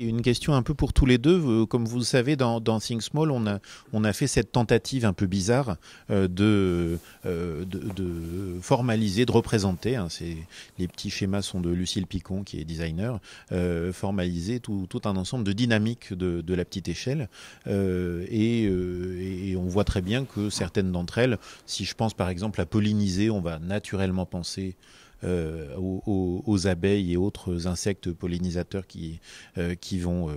Une question un peu pour tous les deux. Comme vous le savez, dans, Things Small, on a, on a fait cette tentative un peu bizarre euh, euh, de, de, formaliser, de représenter. Hein, les petits schémas sont de Lucille Picon, qui est designer, euh, formaliser tout, tout, un ensemble de dynamiques de, la petite échelle. et, on voit très bien que certaines d'entre elles, si je pense par exemple à polliniser, on va naturellement penser euh, aux, abeilles et autres insectes pollinisateurs qui, euh, qui vont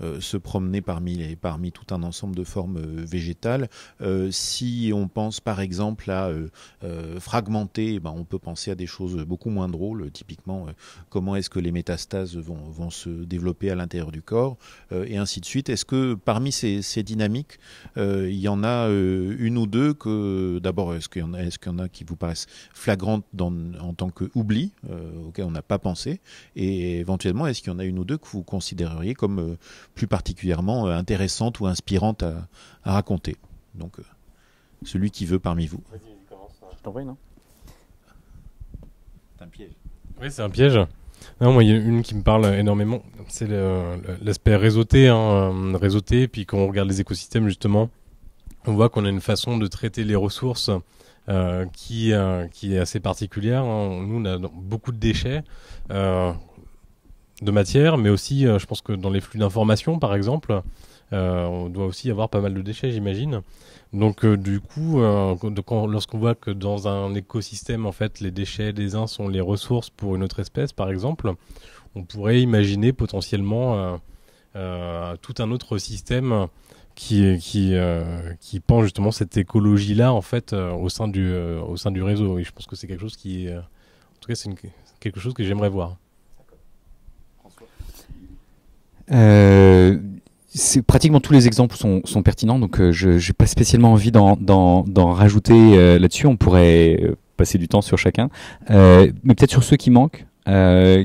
euh, se promener parmi, les, parmi tout un ensemble de formes végétales. si on pense par exemple à fragmenter, eh ben on peut penser à des choses beaucoup moins drôles, typiquement comment est-ce que les métastases vont, vont se développer à l'intérieur du corps, et ainsi de suite. Est-ce que parmi ces, ces dynamiques, il y en a une ou deux que d'abord, est-ce qu'il y, en a, est -ce qu y en a qui vous paraissent flagrantes en tant que oubli euh, auquel on n'a pas pensé Et éventuellement, est-ce qu'il y en a une ou deux que vous considéreriez comme euh, plus particulièrement euh, intéressante ou inspirante à, raconter Donc, celui qui veut parmi vous. Vas-y, hein. Je t'en non C'est un piège. Oui, c'est un piège. Non, moi, il y a une qui me parle énormément, c'est l'aspect réseauté, hein, réseauté, puis quand on regarde les écosystèmes, justement, on voit qu'on a une façon de traiter les ressources euh, qui, euh, qui est assez particulière. Hein. Nous, on a beaucoup de déchets euh, de matière, mais aussi, je pense que dans les flux d'information, par exemple, on doit aussi avoir pas mal de déchets, j'imagine. Donc, du coup, lorsqu'on voit que dans un écosystème, en fait, les déchets des uns sont les ressources pour une autre espèce, par exemple, on pourrait imaginer potentiellement tout un autre système qui qui euh, qui pend justement cette écologie là en fait euh, au sein du euh, au sein du réseau. Et je pense que c'est quelque chose qui en tout cas c'est quelque chose que j'aimerais voir. Euh, pratiquement tous les exemples sont, sont pertinents, donc je n'ai pas spécialement envie d'en rajouter là-dessus. On pourrait passer du temps sur chacun, mais peut-être sur ceux qui manquent,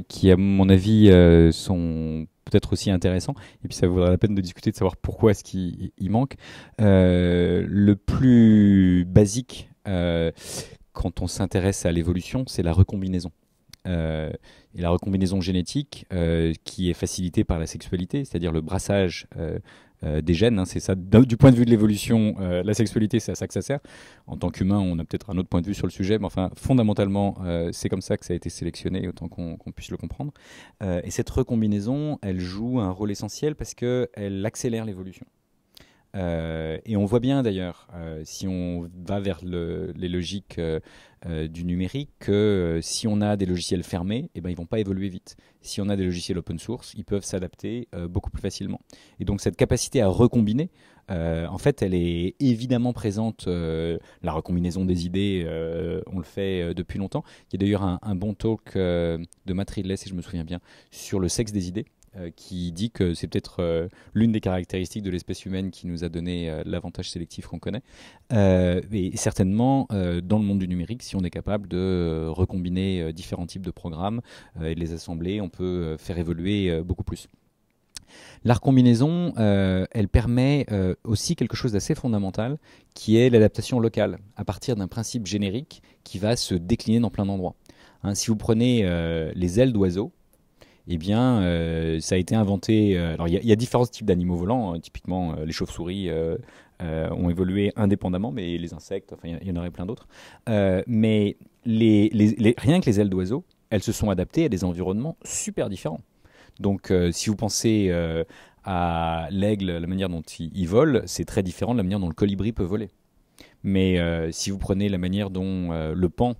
qui à mon avis sont peut-être aussi intéressant. Et puis ça vaudrait la peine de discuter de savoir pourquoi est-ce qui il manque. Euh, le plus basique euh, quand on s'intéresse à l'évolution, c'est la recombinaison. Euh, et la recombinaison génétique qui est facilitée par la sexualité, c'est-à-dire le brassage euh, des gènes. Hein, c'est ça, du point de vue de l'évolution, euh, la sexualité, c'est à ça que ça sert. En tant qu'humain, on a peut-être un autre point de vue sur le sujet, mais enfin, fondamentalement, euh, c'est comme ça que ça a été sélectionné, autant qu'on puisse le comprendre. et cette recombinaison, elle joue un rôle essentiel parce qu'elle accélère l'évolution. Euh, et on voit bien d'ailleurs, euh, si on va vers les logiques euh, du numérique, que si on a des logiciels fermés, eh ben, ils ne vont pas évoluer vite. Si on a des logiciels open source, ils peuvent s'adapter beaucoup plus facilement. Et donc cette capacité à recombiner, en fait, elle est évidemment présente. la recombinaison des idées, on le fait depuis longtemps. Il y a d'ailleurs un, un, bon talk de Matt Ridley, si je me souviens bien, sur le sexe des idées. Euh, qui dit que c'est peut-être euh, l'une des caractéristiques de l'espèce humaine qui nous a donné euh, l'avantage sélectif qu'on connaît. et certainement, dans le monde du numérique, si on est capable de recombiner différents types de programmes et de les assembler, on peut faire évoluer beaucoup plus. La recombinaison, elle permet aussi quelque chose d'assez fondamental, qui est l'adaptation locale, à partir d'un principe générique qui va se décliner dans plein d'endroits. Hein, si vous prenez les ailes d'oiseaux, eh bien, euh, ça a été inventé. Euh, alors, il y, a différents types d'animaux volants. Hein. typiquement, euh, les chauves-souris ont évolué indépendamment, mais les insectes, enfin, il y, en aurait plein d'autres. mais rien que les ailes d'oiseaux elles se sont adaptées à des environnements super différents. Donc, si vous pensez à l'aigle, la manière dont il, il vole, c'est très différent de la manière dont le colibri peut voler. Mais si vous prenez la manière dont le pan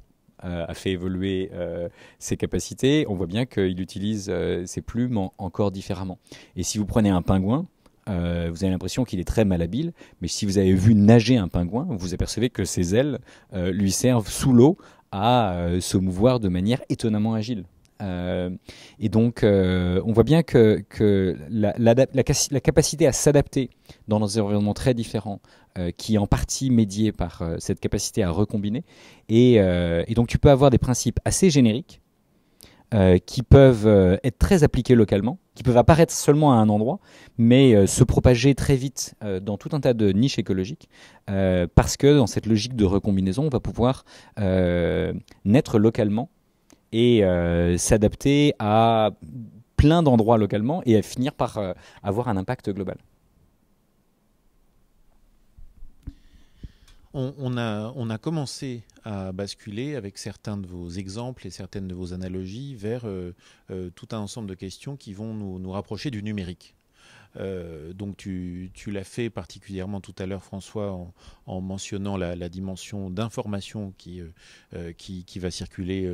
euh, a fait évoluer euh, ses capacités, on voit bien qu'il utilise euh, ses plumes encore différemment. Et si vous prenez un pingouin, vous avez l'impression qu'il est très malhabile, mais si vous avez vu nager un pingouin, vous apercevez que ses ailes lui servent sous l'eau à se mouvoir de manière étonnamment agile. Euh, et donc, euh, on voit bien que, la, capacité à s'adapter dans des environnements très différents, euh, qui est en partie médiée par cette capacité à recombiner, et, donc tu peux avoir des principes assez génériques qui peuvent être très appliqués localement, qui peuvent apparaître seulement à un endroit, mais se propager très vite dans tout un tas de niches écologiques, parce que dans cette logique de recombinaison, on va pouvoir naître localement et euh, s'adapter à plein d'endroits localement et à finir par euh, avoir un impact global. On, a, on, a, commencé à basculer avec certains de vos exemples et certaines de vos analogies vers euh, tout un ensemble de questions qui vont nous rapprocher du numérique. Euh, donc tu, l'as fait particulièrement tout à l'heure, François, en, mentionnant la, dimension d'information qui, euh, euh, va circuler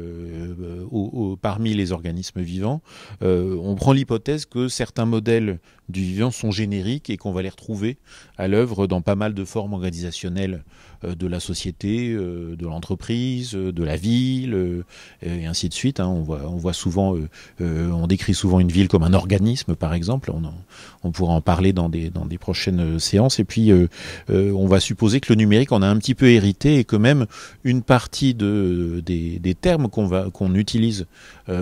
parmi les organismes vivants. on prend l'hypothèse que certains modèles du vivant sont génériques et qu'on va les retrouver à l'œuvre dans pas mal de formes organisationnelles euh, de la société, euh, de l'entreprise, euh, de la ville, et ainsi de suite. Hein. On, voit, on voit souvent, on décrit souvent une ville comme un organisme, par exemple. On, pourra en parler dans des, dans des prochaines séances. Et puis, on va supposer que le numérique en a un petit peu hérité et que même une partie de, des, des termes qu'on utilise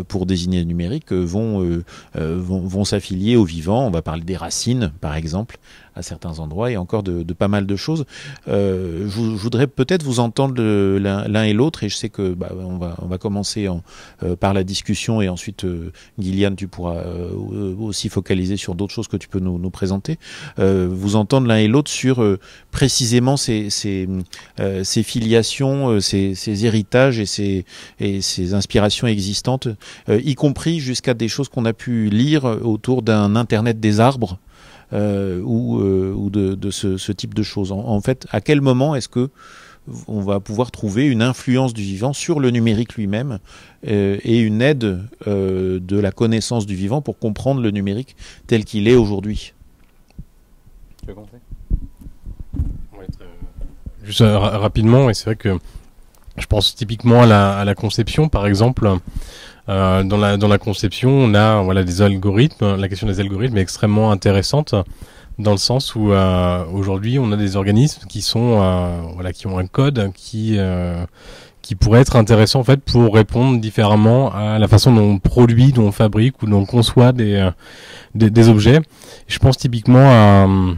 pour désigner le numérique vont, vont, vont s'affilier au vivant. On va parler des racines, par exemple, à certains endroits et encore de, pas mal de choses. Euh, je, voudrais peut-être vous entendre l'un et l'autre et je sais que bah, on, va, on va commencer en, euh, par la discussion et ensuite euh, tu pourras euh, aussi focaliser sur d'autres choses que tu peux nous, présenter. vous entendre l'un et l'autre sur précisément ces, filiations, ces, héritages et et ces inspirations existantes, y compris jusqu'à des choses qu'on a pu lire autour d'un Internet des arbres euh, ou, euh, ou, de, ce, type de choses. En, fait, à quel moment est-ce que on va pouvoir trouver une influence du vivant sur le numérique lui-même euh, et une aide de la connaissance du vivant pour comprendre le numérique tel qu'il est aujourd'hui. Tu veux Juste rapidement, et c'est vrai que je pense typiquement à la, à la conception, par exemple. Euh, dans, la, dans la conception, on a voilà des algorithmes. Hein, la question des algorithmes est extrêmement intéressante dans le sens où euh, aujourd'hui, on a des organismes qui sont euh, voilà qui ont un code qui euh, qui pourrait être intéressant en fait pour répondre différemment à la façon dont on produit, dont on fabrique ou dont on conçoit des des, des objets. Je pense typiquement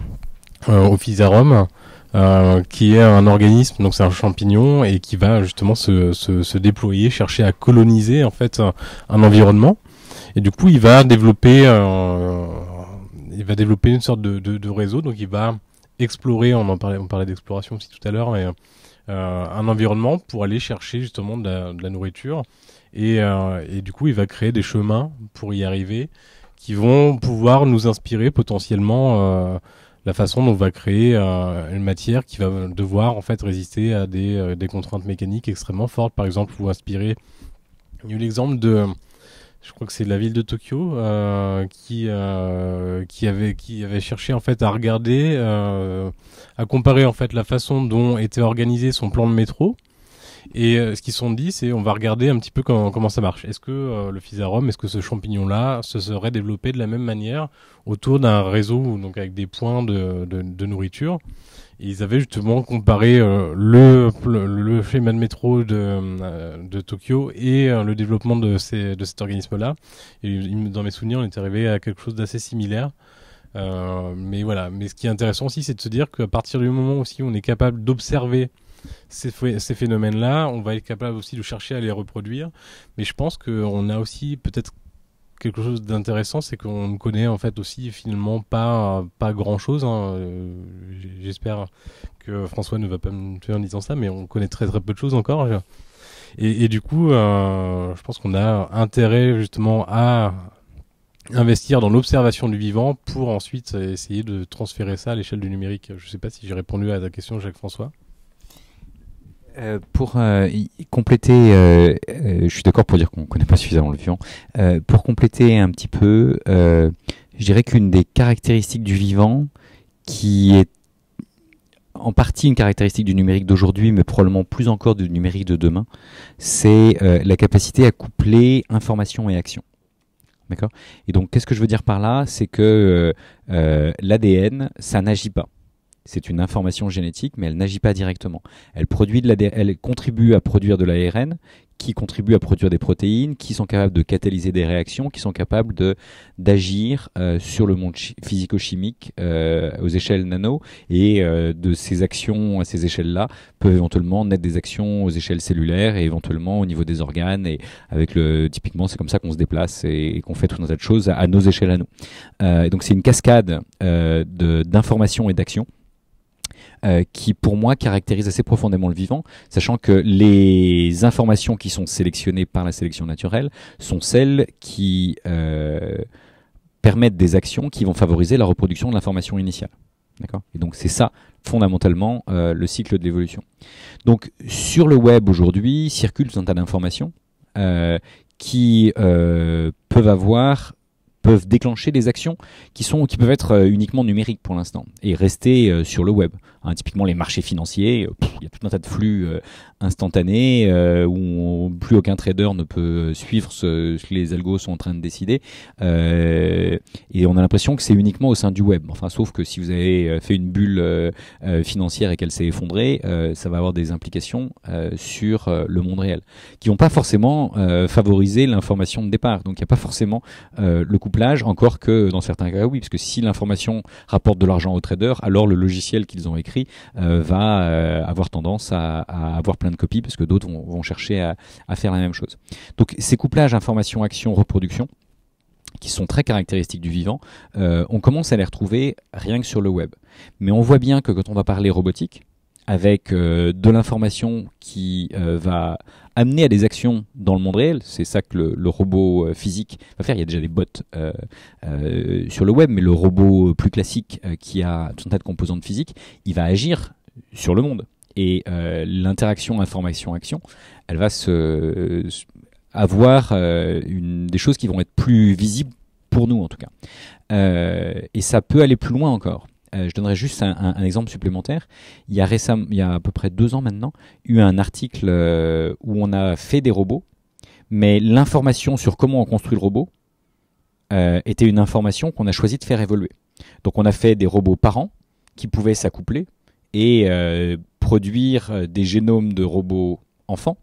à, au Physarum euh, qui est un organisme, donc c'est un champignon et qui va justement se, se, se, déployer, chercher à coloniser en fait euh, un, environnement. Et du coup, il va développer, euh, il va développer une sorte de, de, réseau. Donc, il va explorer. On en parlait, on parlait d'exploration aussi tout à l'heure, mais un environnement pour aller chercher justement de la, nourriture. et, du coup, il va créer des chemins pour y arriver, qui vont pouvoir nous inspirer potentiellement la façon dont on va créer euh, une matière qui va devoir en fait résister à des, euh, contraintes mécaniques extrêmement fortes, par exemple, vous inspirer. l'exemple de, je crois que c'est la ville de Tokyo euh, qui qui avait qui avait cherché en fait à regarder, à comparer en fait la façon dont était organisé son plan de métro et euh, ce qu'ils se sont dit, c'est on va regarder un petit peu comment, ça marche. Est-ce que euh, le physarum, est-ce que ce champignon-là se serait développé de la même manière autour d'un réseau, donc avec des points de, de, de nourriture ils avaient justement comparé euh, le, le, le, schéma de métro de, de Tokyo et le développement de, ces, de cet organisme-là. Et dans mes souvenirs, on était arrivé à quelque chose d'assez similaire. mais voilà. Mais ce qui est intéressant aussi, c'est de se dire qu'à partir du moment où on est capable d'observer ces, phénomènes-là, on va être capable aussi de chercher à les reproduire. Mais je pense qu'on a aussi peut-être quelque chose d'intéressant, c'est qu'on ne connaît en fait aussi finalement pas, pas grand-chose. Hein. Euh, j'espère que François ne va pas me tuer en disant ça, mais on connaît très très peu de choses encore. Et, du coup, euh, je pense qu'on a intérêt justement à investir dans l'observation du vivant pour ensuite essayer de transférer ça à l'échelle du numérique. Je ne sais pas si j'ai répondu à ta question, Jacques-François. Euh, pour euh, compléter, euh, je suis d'accord pour dire qu'on ne connaît pas suffisamment le vivant. pour compléter un petit peu, je dirais qu'une des caractéristiques du vivant, qui est en partie une caractéristique du numérique d'aujourd'hui, mais probablement plus encore du numérique de demain, c'est la capacité à coupler information et action. D'accord Et donc, qu'est-ce que je veux dire par là C'est que l'ADN, ça n'agit pas c'est une information génétique, mais elle n'agit pas directement. Elle, produit de la, elle contribue à produire de l'ARN, qui contribue à produire des protéines, qui sont capables de catalyser des réactions, qui sont capables de d'agir euh, sur le monde physico-chimique euh, aux échelles nano, et euh, de ces actions à ces échelles-là peuvent éventuellement naître des actions aux échelles cellulaires et éventuellement au niveau des organes. Et avec le typiquement, c'est comme ça qu'on se déplace et, qu'on fait tout un tas de choses à, nos échelles à nous. donc c'est une cascade d'informations et d'actions euh, qui pour moi caractérise assez profondément le vivant, sachant que les informations qui sont sélectionnées par la sélection naturelle sont celles qui euh, permettent des actions qui vont favoriser la reproduction de l'information initiale. D'accord Et donc c'est ça fondamentalement euh, le cycle de l'évolution. Donc sur le web aujourd'hui circulent un tas d'informations qui peuvent avoir peuvent déclencher des actions qui, sont, qui peuvent être euh, uniquement numériques pour l'instant et rester euh, sur le web. Hein, typiquement les marchés financiers, euh, il y a tout un tas de flux instantanés où plus aucun trader ne peut suivre ce, que les algos sont en train de décider. et on a l'impression que c'est uniquement au sein du web. Enfin, sauf que si vous avez fait une bulle financière et qu'elle s'est effondrée, ça va avoir des implications sur le monde réel qui vont pas forcément favoriser l'information de départ. Donc il n'y a pas forcément le coup couplage, encore que dans certains cas, oui, parce que si l'information rapporte de l'argent aux traders, alors le logiciel qu'ils ont écrit euh, va euh, avoir tendance à, avoir plein de copies, parce que d'autres vont, chercher à, faire la même chose. Donc ces couplages information-action-reproduction, qui sont très caractéristiques du vivant, euh, on commence à les retrouver rien que sur le web. Mais on voit bien que quand on va parler robotique, avec de l'information qui va amener à des actions dans le monde réel. C'est ça que le, robot euh, physique va faire. Il y a déjà des bots euh, euh, sur le web, mais le robot plus classique qui a tout un tas de composantes physiques, il va agir sur le monde. Et l'interaction information-action, elle va se, avoir une, des choses qui vont être plus visibles pour nous en tout cas. et ça peut aller plus loin encore. Euh, je donnerai juste un, exemple supplémentaire. Il y a récemment, il à peu près deux ans maintenant, eu un article euh, où on a fait des robots, mais l'information sur comment on construit le robot euh, était une information qu'on a choisi de faire évoluer. Donc on a fait des robots parents qui pouvaient s'accoupler et produire des génomes de robots enfants.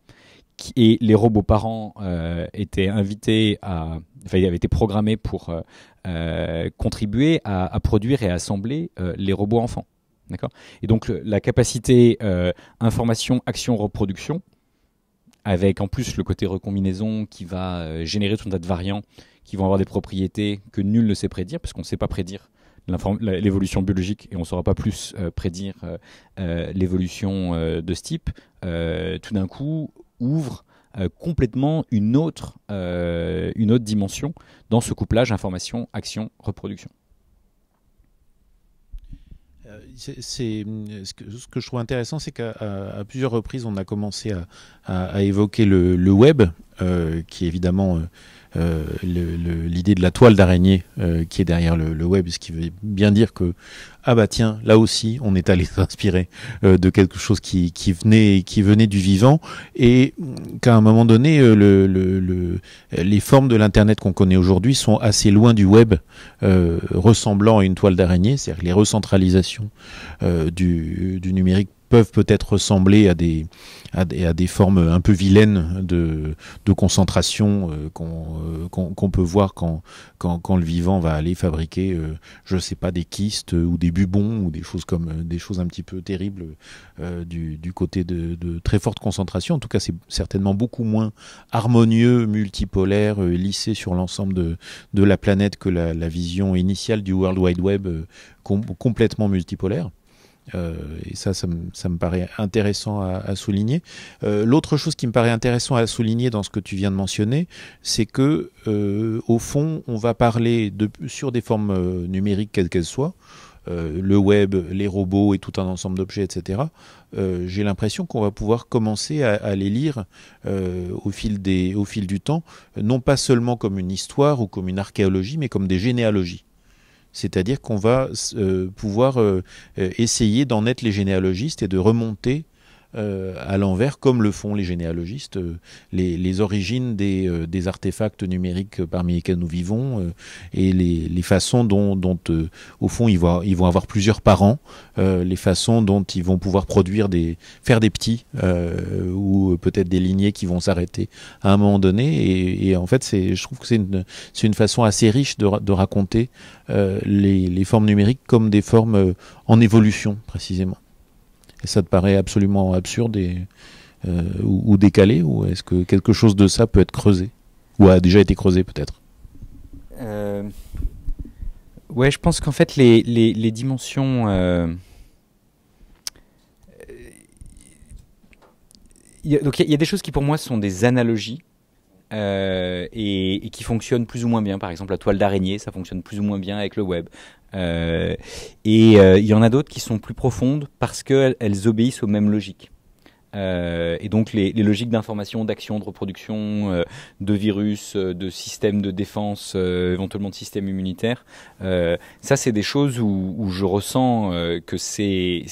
et les robots parents étaient invités à il avait été programmé pour euh, euh, contribuer à, produire et à assembler euh, les robots enfants. D'accord Et donc la capacité information, action, reproduction, avec en plus le côté recombinaison qui va générer tout un tas de variants qui vont avoir des propriétés que nul ne sait prédire, parce qu'on ne sait pas prédire l'évolution biologique et on ne saura pas plus prédire l'évolution de ce type, tout d'un coup ouvre euh, complètement une autre, euh, une autre dimension dans ce couplage information, action, reproduction. Euh, c'est, ce, que, je trouve intéressant, c'est qu'à plusieurs reprises, on a commencé à, évoquer le, web, qui qui évidemment euh, l'idée de la toile d'araignée euh, qui est derrière le, web, ce qui veut bien dire que ah bah tiens, là aussi, on est allé s'inspirer euh, de quelque chose qui, venait qui venait du vivant et mm, qu'à un moment donné, les formes de l'internet qu'on connaît aujourd'hui sont assez loin du web, ressemblant à une toile d'araignée, c'est-à-dire les recentralisations du, du numérique peuvent peut-être ressembler à des, à des, formes un peu vilaines de, de concentration euh, euh, qu'on peut voir quand, quand, quand, le vivant va aller fabriquer, euh, je sais pas, des kystes ou des bubons ou des choses comme des choses un petit peu terribles du, du, côté de, de, très forte concentration. En tout cas, c'est certainement beaucoup moins harmonieux, multipolaire, lissé sur l'ensemble de, de, la planète que la, vision initiale du World Wide Web complètement multipolaire. Euh, et ça, ça me, paraît intéressant à, souligner. Euh, l'autre chose qui me paraît intéressant à souligner dans ce que tu viens de mentionner, c'est que, euh, au fond, on va parler de, sur des formes numériques, quelles qu'elles soient, le web, les robots et tout un ensemble d'objets, etc. J'ai l'impression qu'on va pouvoir commencer à, à les lire au, fil des, au fil du temps, non pas seulement comme une histoire ou comme une archéologie, mais comme des généalogies. C'est-à-dire qu'on va euh, pouvoir euh, euh, essayer d'en être les généalogistes et de remonter euh, à l'envers, comme le font les généalogistes, euh, les, origines euh, des, artefacts numériques parmi lesquels nous vivons et les, façons dont, au fond, ils vont, ils vont avoir plusieurs parents, les façons dont ils vont pouvoir produire des, faire des petits ou peut-être des lignées qui vont s'arrêter à un moment donné. Et, en fait, c'est, je trouve que c'est une, façon assez riche de, raconter les, formes numériques comme des formes en évolution précisément. Et ça te paraît absolument absurde euh, ou, décalé Ou est-ce que quelque chose de ça peut être creusé Ou a déjà été creusé peut-être euh... Ouais, je pense qu'en fait, les, dimensions. Euh, euh, il donc il y, a des choses qui pour moi sont des analogies euh, et, qui fonctionnent plus ou moins bien. Par exemple, la toile d'araignée, ça fonctionne plus ou moins bien avec le web. Euh, et euh, il y en a d'autres qui sont plus profondes parce qu'elles elles obéissent aux mêmes logiques. et donc les, logiques d'information, d'action, de reproduction, de virus, de système de défense, éventuellement de système immunitaire, ça c'est des choses où, où je ressens que c'est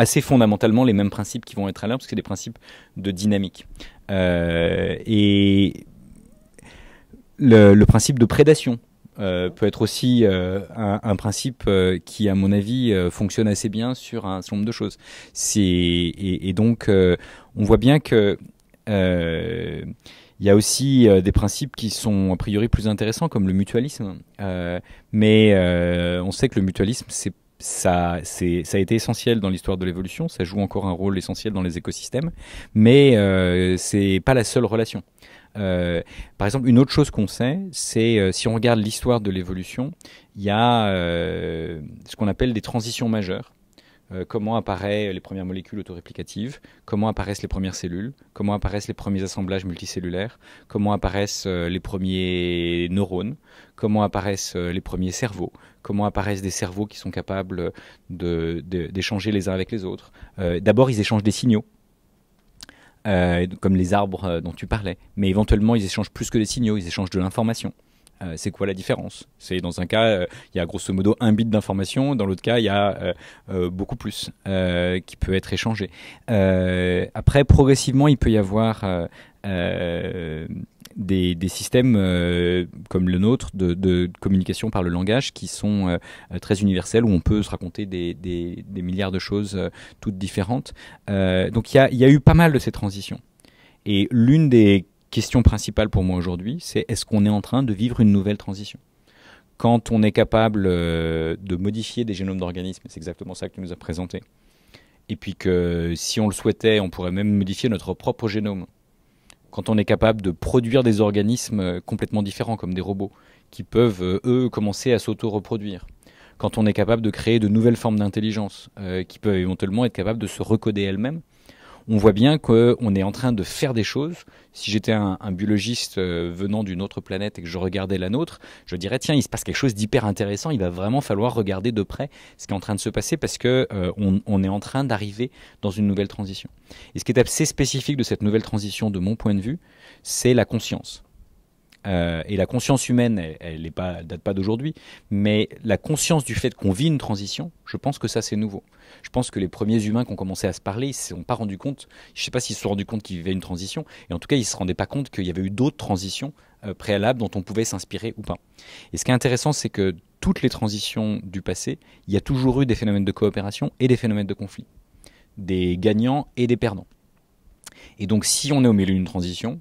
assez fondamentalement les mêmes principes qui vont être à l'heure, parce que c'est des principes de dynamique. Euh, et le, principe de prédation euh, peut être aussi euh, un, principe qui, à mon avis, fonctionne assez bien sur un certain nombre de choses. Et, donc, on voit bien que... Il y a aussi des principes qui sont a priori plus intéressants, comme le mutualisme. mais on sait que le mutualisme, c'est ça, c'est, ça a été essentiel dans l'histoire de l'évolution, ça joue encore un rôle essentiel dans les écosystèmes, mais euh, c'est pas la seule relation. Euh, par exemple, une autre chose qu'on sait, c'est euh, si on regarde l'histoire de l'évolution, il y a euh, ce qu'on appelle des transitions majeures. Euh, comment apparaissent les premières molécules autoréplicatives, comment apparaissent les premières cellules, comment apparaissent les premiers assemblages multicellulaires, comment apparaissent euh, les premiers neurones, comment apparaissent euh, les premiers cerveaux, comment apparaissent des cerveaux qui sont capables d'échanger les uns avec les autres. D'abord, ils échangent des signaux. comme les arbres dont tu parlais, mais éventuellement ils échangent plus que des signaux, ils échangent de l'information. Euh, c'est quoi la différence C'est dans un cas, euh, il y a grosso modo un bit d'information, dans l'autre cas, il y a euh, beaucoup plus qui peut être échangé. après, progressivement, il peut y avoir des, systèmes comme le nôtre de, communication par le langage qui sont très universels, où on peut se raconter des, milliards de choses toutes différentes. donc il y a, y a eu pas mal de ces transitions. Et l'une des question principale pour moi aujourd'hui, c'est est-ce qu'on est en train de vivre une nouvelle transition Quand on est capable euh, de modifier des génomes d'organismes, c'est exactement ça que tu nous as présenté, et puis que si on le souhaitait, on pourrait même modifier notre propre génome. Quand on est capable de produire des organismes euh, complètement différents, comme des robots, qui peuvent, euh, eux, commencer à s'auto-reproduire. Quand on est capable de créer de nouvelles formes d'intelligence, qui peuvent éventuellement être capables de se recoder elles-mêmes on voit bien qu'on est en train de faire des choses. Si j'étais un, biologiste euh, venant d'une autre planète et que je regardais la nôtre, je dirais tiens, il se passe quelque chose d'hyper intéressant. Il va vraiment falloir regarder de près ce qui est en train de se passer parce que euh, est en train d'arriver dans une nouvelle transition. Et ce qui est assez spécifique de cette nouvelle transition, de mon point de vue, c'est la conscience. Euh, et la conscience humaine, elle ne pas, date pas d'aujourd'hui, mais la conscience du fait qu'on vit une transition, je pense que ça c'est nouveau. Je pense que les premiers humains qui ont commencé à se parler, ils ne se sont pas rendus compte, je ne sais pas s'ils se sont rendus compte qu'ils vivaient une transition, et en tout cas ils ne se rendaient pas compte qu'il y avait eu d'autres transitions euh, préalables dont on pouvait s'inspirer ou pas. Et ce qui est intéressant, c'est que toutes les transitions du passé, il y a toujours eu des phénomènes de coopération et des phénomènes de conflit, des gagnants et des perdants. Et donc si on est au milieu d'une transition,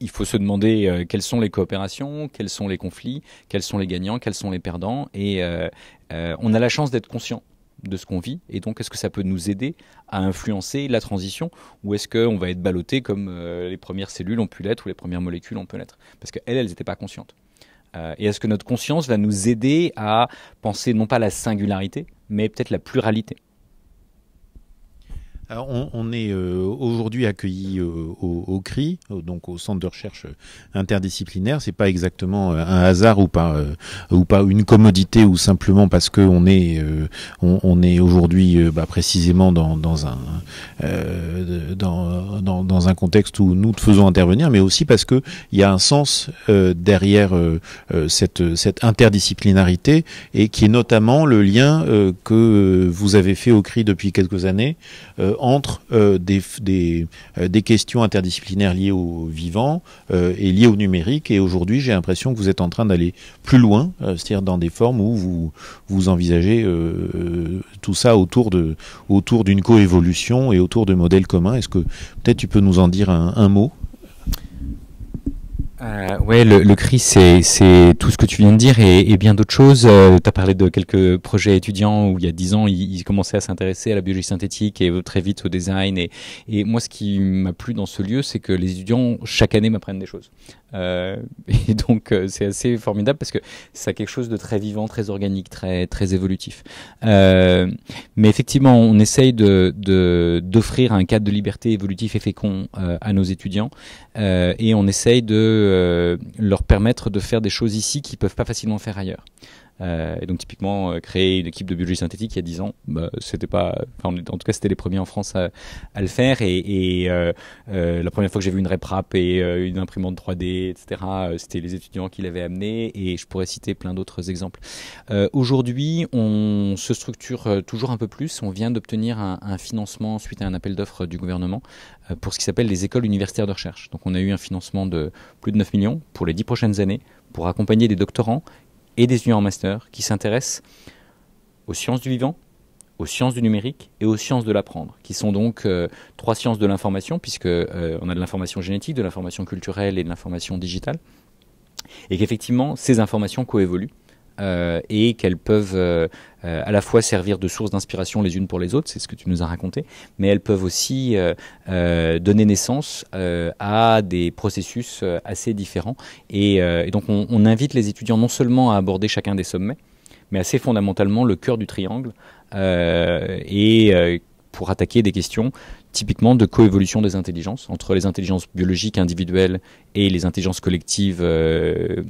il faut se demander euh, quelles sont les coopérations, quels sont les conflits, quels sont les gagnants, quels sont les perdants. Et euh, euh, on a la chance d'être conscient de ce qu'on vit. Et donc, est-ce que ça peut nous aider à influencer la transition ou est-ce qu'on va être ballotté comme les premières cellules ont pu l'être ou les premières molécules ont pu l'être Parce qu'elles, elles n'étaient pas conscientes. et est-ce que notre conscience va nous aider à penser non pas la singularité, mais peut-être la pluralité on, est euh, aujourd'hui accueilli euh, au, au, CRI, euh, donc au Centre de recherche interdisciplinaire. C'est pas exactement un hasard ou pas ou pas une commodité ou simplement parce que on est on, on est aujourd'hui bah, précisément dans, dans un, euh, dans, un contexte où nous te faisons intervenir, mais aussi parce qu'il y a un sens euh, derrière euh, cette, interdisciplinarité et qui est notamment le lien que vous avez fait au CRI depuis quelques années entre des, questions interdisciplinaires liées au vivant et liées au numérique. Et aujourd'hui, j'ai l'impression que vous êtes en train d'aller plus loin, c'est-à-dire dans des formes où vous, envisagez tout ça autour autour d'une coévolution et autour de modèles communs. Est-ce que peut-être tu peux nous en dire un, mot euh, le, CRI, c'est tout ce que tu viens de dire et, bien d'autres choses. Euh, tu as parlé de quelques projets étudiants où il y a 10 ans, ils, commençaient à s'intéresser à la biologie synthétique et très vite au design. et moi, ce qui m'a plu dans ce lieu, c'est que les étudiants, chaque année, m'apprennent des choses. Euh, et donc euh, c'est assez formidable parce que ça a quelque chose de très vivant, très organique, très très évolutif. Euh, mais effectivement, on essaye de d'offrir un cadre de liberté évolutif et fécond euh, à nos étudiants et on essaye de leur permettre de faire des choses ici qu'ils peuvent pas facilement faire ailleurs. Euh, et donc typiquement euh, créer une équipe de biologie synthétique il y a 10 ans, bah, c'était pas, en tout cas c'était les premiers en France à, le faire. Et, euh, la première fois que j'ai vu une RepRap et une imprimante 3D, etc., c'était les étudiants qui l'avaient amené. Et je pourrais citer plein d'autres exemples. Aujourd'hui, on se structure toujours un peu plus. On vient d'obtenir un, un, financement suite à un appel d'offres du gouvernement pour ce qui s'appelle les écoles universitaires de recherche. Donc on a eu un financement de plus de 9 millions pour les 10 prochaines années pour accompagner des doctorants et des étudiants en master qui s'intéressent aux sciences du vivant, aux sciences du numérique et aux sciences de l'apprendre, qui sont donc euh, trois sciences de l'information, puisque euh, on a de l'information génétique, de l'information culturelle et de l'information digitale, et qu'effectivement ces informations coévoluent euh, et qu'elles peuvent euh, à la fois servir de source d'inspiration les unes pour les autres, c'est ce que tu nous as raconté, mais elles peuvent aussi euh, donner naissance à des processus assez différents. Et, donc on, on, invite les étudiants non seulement à aborder chacun des sommets, mais assez fondamentalement le cœur du triangle et pour attaquer des questions typiquement de coévolution des intelligences, entre les intelligences biologiques individuelles et les intelligences collectives euh,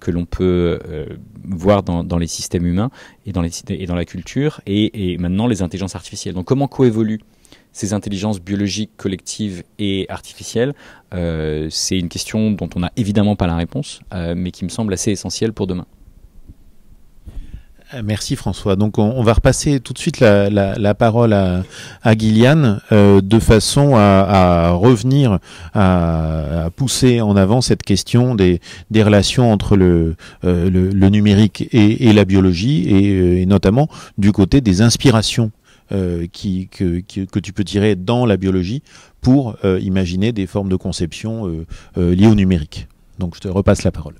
que l'on peut euh, voir dans, les systèmes humains et dans, les, et dans la culture, et, maintenant les intelligences artificielles. Donc comment coévoluent ces intelligences biologiques, collectives et artificielles euh, C'est une question dont on n'a évidemment pas la réponse, mais qui me semble assez essentielle pour demain. Euh, merci François. Donc on, va repasser tout de suite la, parole à, à euh, de façon à, revenir à, pousser en avant cette question des, relations entre le, euh, numérique et, la biologie et, notamment du côté des inspirations que, que, tu peux tirer dans la biologie pour imaginer des formes de conception liées au numérique. Donc je te repasse la parole.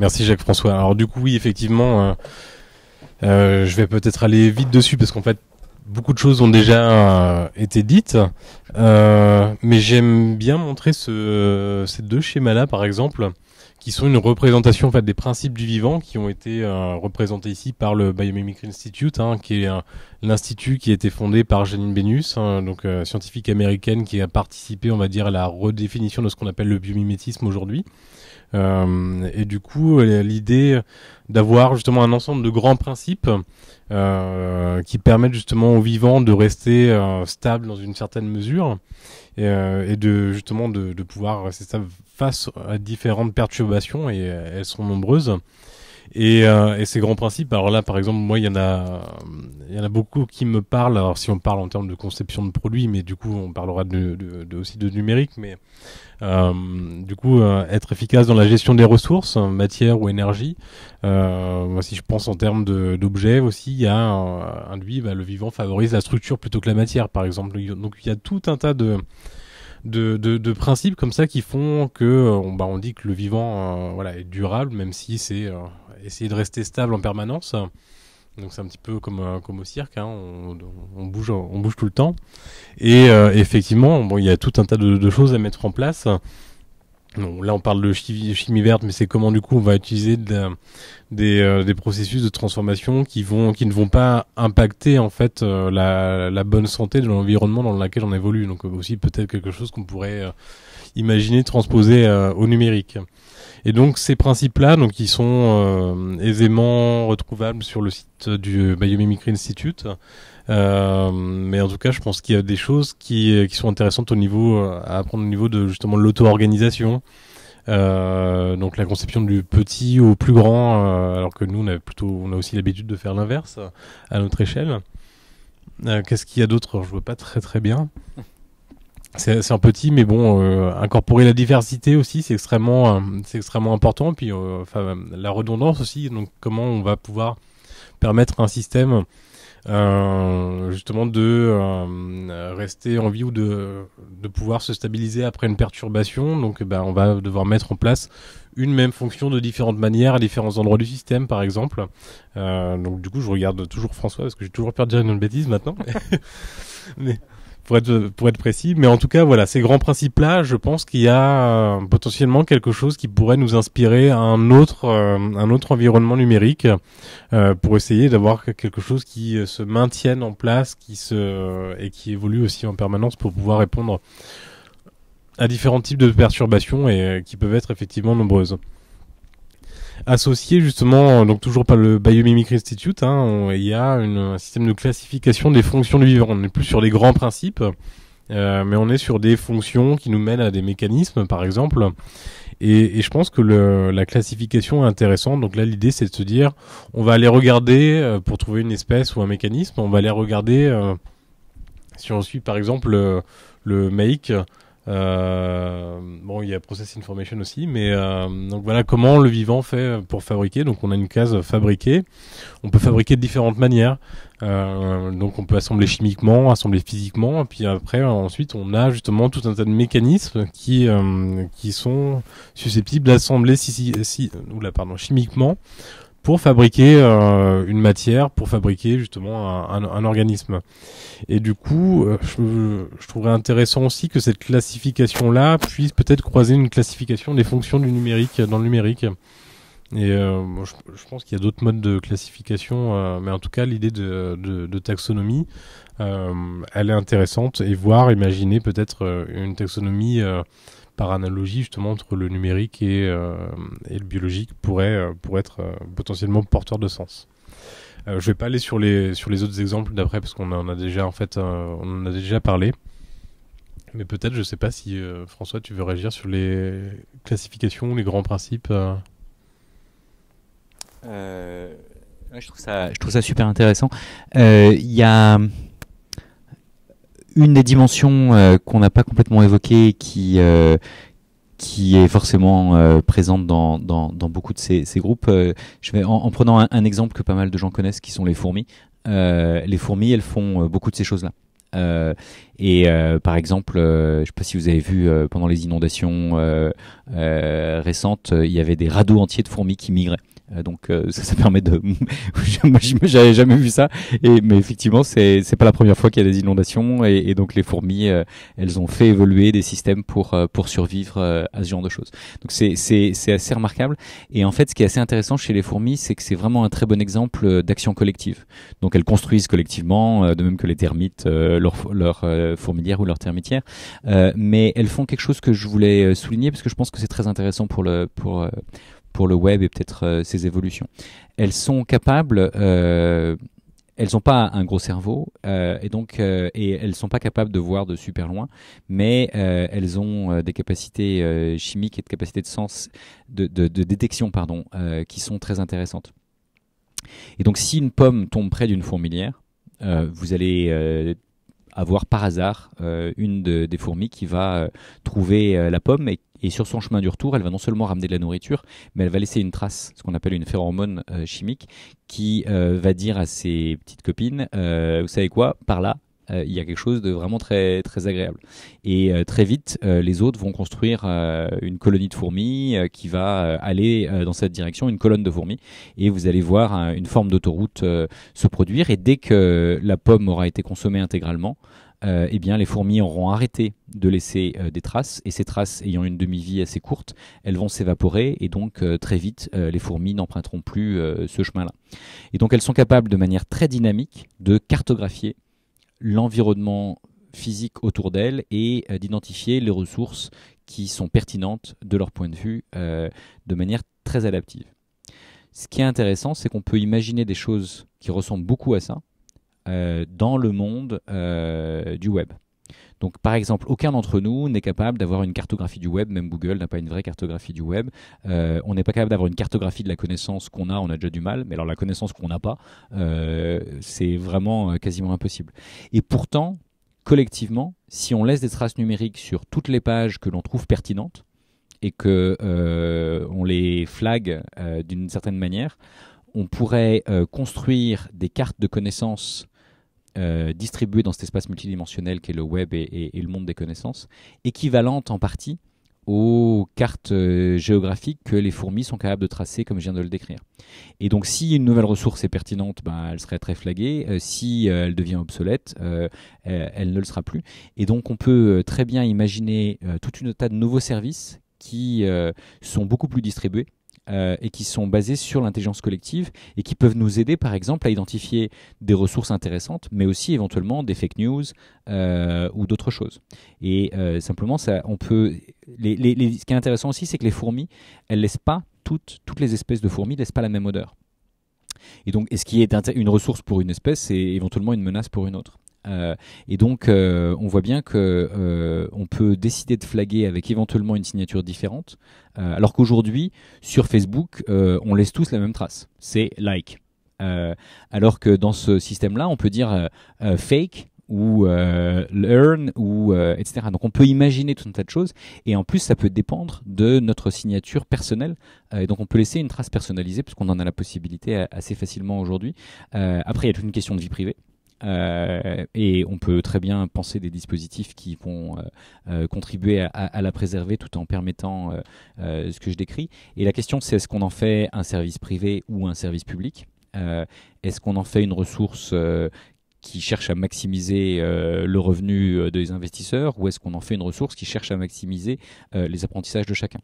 Merci Jacques-François. Alors du coup, oui, effectivement, euh, euh, je vais peut-être aller vite dessus parce qu'en fait, beaucoup de choses ont déjà euh, été dites, mais j'aime bien montrer ces deux schémas-là, par exemple, qui sont une représentation en fait des principes du vivant qui ont été représentés ici par le Biomimicry Institute, hein, qui est l'institut qui a été fondé par Janine Benus, hein, donc scientifique américaine qui a participé, on va dire, à la redéfinition de ce qu'on appelle le biomimétisme aujourd'hui. Euh, et du coup, euh, l'idée d'avoir justement un ensemble de grands principes euh, qui permettent justement aux vivants de rester stables dans une certaine mesure et, de justement de, pouvoir rester stable face à différentes perturbations et elles sont nombreuses. Et, et, ces grands principes, alors là, par exemple, moi, il y en a, il y en a beaucoup qui me parlent. Alors, si on parle en termes de conception de produits, mais du coup, on parlera de, de aussi de numérique. Mais euh, du coup, euh, être efficace dans la gestion des ressources, matière ou énergie. Euh, si je pense en termes d'objets aussi, il y a induit bah, le vivant favorise la structure plutôt que la matière, par exemple. Donc il y a tout un tas de de, de, de, principes comme ça qui font que on, bah, on dit que le vivant voilà, est durable, même si c'est essayer de rester stable en permanence. Donc c'est un petit peu comme, euh, au cirque, hein. on, bouge, tout le temps. Et euh, effectivement, il y a tout un tas de, choses à mettre en place. là, on parle de chimie, verte, mais c'est comment du coup on va utiliser euh, des, processus de transformation qui vont qui ne vont pas impacter en fait la, bonne santé de l'environnement dans lequel on évolue. Donc aussi peut-être quelque chose qu'on pourrait imaginer transposer au numérique. Et donc ces principes-là, donc ils sont euh, aisément retrouvables sur le site du Biomimicry Institute. Euh, mais en tout cas, je pense qu'il y a des choses qui, qui sont intéressantes au niveau euh, à apprendre au niveau de justement l'auto-organisation. donc la conception du petit au plus grand, alors que nous on a plutôt, on a aussi l'habitude de faire l'inverse à notre échelle. Qu'est-ce qu'il y a d'autre Je vois pas très très bien c'est un petit, mais bon, euh, incorporer la diversité aussi, c'est extrêmement, euh, c'est extrêmement important. Puis, euh, enfin, la redondance aussi. Donc, comment on va pouvoir permettre à un système euh, justement de rester en vie ou de, de pouvoir se stabiliser après une perturbation. Donc, eh ben, on va devoir mettre en place une même fonction de différentes manières à différents endroits du système, par exemple. donc, du coup, je regarde toujours François parce que j'ai toujours peur de dire une bêtise maintenant. mais pour être précis. Mais en tout cas, voilà, ces grands principes-là, je pense qu'il y a euh, potentiellement quelque chose qui pourrait nous inspirer à un autre euh, un autre environnement numérique euh, pour essayer d'avoir quelque chose qui se maintienne en place, qui se et qui évolue aussi en permanence pour pouvoir répondre à différents types de perturbations et qui peuvent être effectivement nombreuses associé justement, donc toujours par le Biomimic Institute, hein, il y a un système de classification des fonctions du vivant. On n'est plus sur les grands principes, euh, mais on est sur des fonctions qui nous mènent à des mécanismes, par exemple. Et, je pense que la classification est intéressante. Donc là, l'idée, c'est de se dire, on va aller regarder euh, pour trouver une espèce ou un mécanisme. On va aller regarder euh, si on suit, par exemple, le, le make euh, bon, il y a Process Information aussi, mais euh, donc voilà comment le vivant fait pour fabriquer. Donc on a une case fabriquée On peut fabriquer de différentes manières. Euh, donc on peut assembler chimiquement, assembler physiquement, et puis après ensuite on a justement tout un tas de mécanismes qui euh, qui sont susceptibles d'assembler si, si, si, là pardon, chimiquement pour fabriquer euh, une matière, pour fabriquer justement un, un, un organisme. Et du coup, euh, je, je, trouverais intéressant aussi que cette classification-là puisse peut-être croiser une classification des fonctions du numérique euh, dans le numérique. Et je, pense qu'il y a d'autres modes de classification, mais en tout cas, l'idée de, de, taxonomie, elle est intéressante et voir, imaginer peut-être une taxonomie par analogie justement entre le numérique et, euh, le biologique pourrait, euh, être euh, potentiellement porteur de sens. Je ne vais pas aller sur les, autres exemples d'après parce qu'on en a déjà parlé. Mais peut-être, je ne sais pas si François, tu veux réagir sur les classifications, les grands principes. ça, je trouve ça super intéressant. Il y a une des dimensions euh, qu'on n'a pas complètement évoquée qui euh, qui est forcément euh, présente dans, dans, beaucoup de ces, groupes. je vais en, prenant un, exemple que pas mal de gens connaissent, qui sont les fourmis. les fourmis, elles font beaucoup de ces choses-là. et par exemple, je ne sais pas si vous avez vu pendant les inondations récentes, il y avait des radeaux entiers de fourmis qui migraient. Euh, donc euh, ça, ça, permet de. Moi, j'avais jamais vu ça. Et mais effectivement, c'est c'est pas la première fois qu'il y a des inondations et, donc les fourmis, euh, elles ont fait évoluer des systèmes pour pour survivre à ce genre de choses. Donc c'est c'est c'est assez remarquable. Et en fait, ce qui est assez intéressant chez les fourmis, c'est que c'est vraiment un très bon exemple d'action collective. Donc elles construisent collectivement, de même que les termites, leur leur fourmilière ou leur termitière. mais elles font quelque chose que je voulais souligner parce que je pense que c'est très intéressant pour le pour pour le web et peut-être euh, ses évolutions. Elles sont capables euh, elles n'ont pas un gros cerveau euh, et donc euh, et elles sont pas capables de voir de super loin, mais elles ont des capacités chimiques et de capacités de sens de, détection pardon qui sont très intéressantes. Et donc si une pomme tombe près d'une fourmilière, vous allez avoir par hasard une des fourmis qui va trouver la pomme et et sur son chemin du retour, elle va non seulement ramener de la nourriture, mais elle va laisser une trace, ce qu'on appelle une phéromone euh, chimique, qui euh, va dire à ses petites copines, euh, vous savez quoi, par là, il y a quelque chose de vraiment très, très agréable. Et très vite, les autres vont construire une colonie de fourmis qui va aller dans cette direction, une colonne de fourmis, et vous allez voir hein, une forme d'autoroute se produire. Et dès que la pomme aura été consommée intégralement, euh, eh bien, les fourmis auront arrêté de laisser euh, des traces, et ces traces ayant une demi-vie assez courte, elles vont s'évaporer, et donc euh, très vite, les fourmis n'emprunteront plus ce chemin-là. Et donc elles sont capables de manière très dynamique de cartographier l'environnement physique autour d'elles et d'identifier les ressources qui sont pertinentes de leur point de vue de manière très adaptive. Ce qui est intéressant, c'est qu'on peut imaginer des choses qui ressemblent beaucoup à ça, euh, dans le monde euh, du web. Donc, par exemple, aucun d'entre nous n'est capable d'avoir une cartographie du web, même Google n'a pas une vraie cartographie du web. Euh, on n'est pas capable d'avoir une cartographie de la connaissance qu'on a, on a déjà du mal, mais alors la connaissance qu'on n'a pas, c'est vraiment quasiment impossible. Et pourtant, collectivement, si on laisse des traces numériques sur toutes les pages que l'on trouve pertinentes et que on les flague d'une certaine manière, on pourrait construire des cartes de connaissances euh, distribuées dans cet espace multidimensionnel qu'est le web et, le monde des connaissances, équivalente en partie aux cartes euh, géographiques que les fourmis sont capables de tracer, comme je viens de le décrire. Et donc, si une nouvelle ressource est pertinente, ben, elle serait très flaguée. Euh, si elle devient obsolète, elle ne le sera plus. Et donc, on peut très bien imaginer tout une tas de nouveaux services qui sont beaucoup plus distribués euh, et qui sont basées sur l'intelligence collective et qui peuvent nous aider par exemple à identifier des ressources intéressantes, mais aussi éventuellement des fake news euh, ou d'autres choses. Et euh, simplement, ça, on peut. Ce qui est intéressant aussi, c'est que les fourmis, elles laissent pas toutes, toutes les espèces de fourmis laissent pas la même odeur. Et donc, ce qui est une ressource pour une espèce, c'est éventuellement une menace pour une autre. Euh, et donc, euh, on voit bien que euh, on peut décider de flaguer avec éventuellement une signature différente, alors qu'aujourd'hui, sur Facebook, on laisse tous la même trace. C'est like. alors que dans ce système-là, on peut dire fake ou learn ou etc. Donc, on peut imaginer tout un tas de choses. Et en plus, ça peut dépendre de notre signature personnelle. et donc, on peut laisser une trace personnalisée puisqu'on en a la possibilité assez facilement aujourd'hui. après, il y a toute une question de vie privée. Euh, et on peut très bien penser des dispositifs qui vont euh, euh, contribuer à, la préserver tout en permettant ce que je décris. Et la question, c'est est-ce qu'on en fait un service privé ou un service public Est-ce qu'on en fait une ressource qui cherche à maximiser le revenu des investisseurs ou est-ce qu'on en fait une ressource qui cherche à maximiser les apprentissages de chacun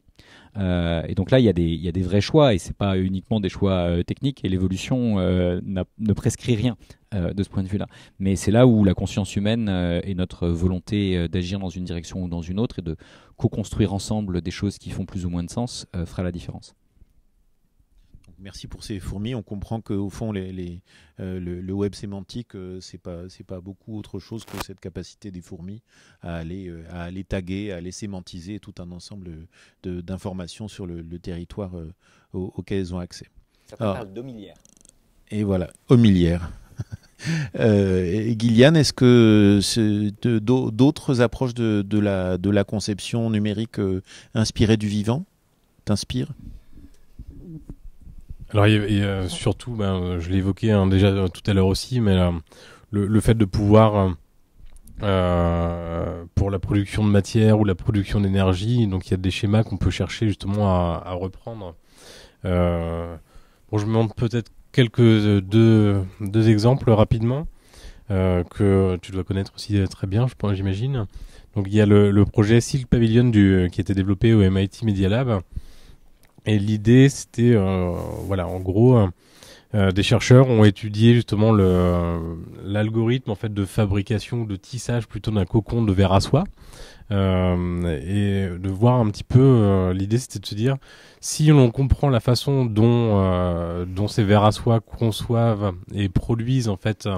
Et donc là, il y, des, il y a des vrais choix et ce n'est pas uniquement des choix techniques et l'évolution ne prescrit rien euh, de ce point de vue-là. Mais c'est là où la conscience humaine euh, et notre volonté euh, d'agir dans une direction ou dans une autre et de co-construire ensemble des choses qui font plus ou moins de sens fera la différence merci pour ces fourmis. On comprend qu'au fond, le, web sémantique, c'est pas beaucoup autre chose que cette capacité des fourmis à aller à taguer, à aller sémantiser tout un ensemble d'informations sur le, territoire auquel elles ont accès. Ça parle d'homilière. Et voilà, homilière. Euh, est-ce que d'autres approches de, la, conception numérique euh, inspirée du vivant t'inspirent alors, surtout, ben, je l'ai évoqué hein, déjà euh, tout à l'heure aussi, mais euh, le, fait de pouvoir, pour la production de matière ou la production d'énergie, donc il y a des schémas qu'on peut chercher justement à, reprendre. bon, je me demande peut-être quelques euh, deux, deux exemples rapidement euh, que tu dois connaître aussi euh, très bien, je pense j'imagine. Donc il y a le, projet Silk Pavilion du, qui a été développé au MIT Media Lab. Et l'idée, c'était, voilà, en gros, des chercheurs ont étudié justement l'algorithme en fait de fabrication de tissage plutôt d'un cocon de verre à soie euh, et de voir un petit peu, euh, l'idée c'était de se dire, si l'on comprend la façon dont, euh, dont ces vers à soie conçoivent et produisent en fait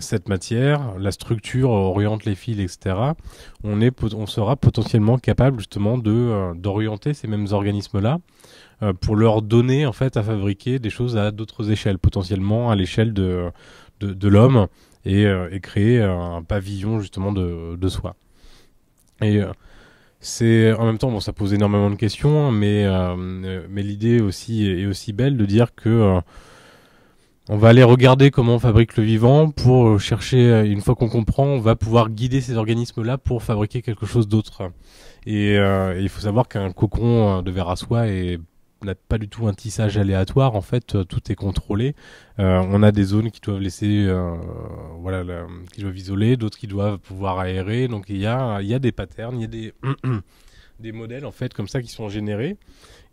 cette matière, la structure oriente les fils, etc., on, est, on sera potentiellement capable justement de, d'orienter ces mêmes organismes-là pour leur donner en fait à fabriquer des choses à d'autres échelles, potentiellement à l'échelle de, de, de l'homme, et, et, créer un pavillon justement de, de soi. Et euh, c'est en même temps, bon, ça pose énormément de questions, hein, mais, euh, euh, mais l'idée aussi est aussi belle de dire que on va aller regarder comment on fabrique le vivant pour chercher, une fois qu'on comprend, on va pouvoir guider ces organismes-là pour fabriquer quelque chose d'autre. Et il faut savoir qu'un cocon de verre à soie est n'a pas du tout un tissage aléatoire. En fait, euh, tout est contrôlé. Euh, on a des zones qui doivent laisser, euh, voilà, qui doivent isoler, d'autres qui doivent pouvoir aérer. Donc il y a, il y a des patterns, il y a des des modèles en fait comme ça qui sont générés.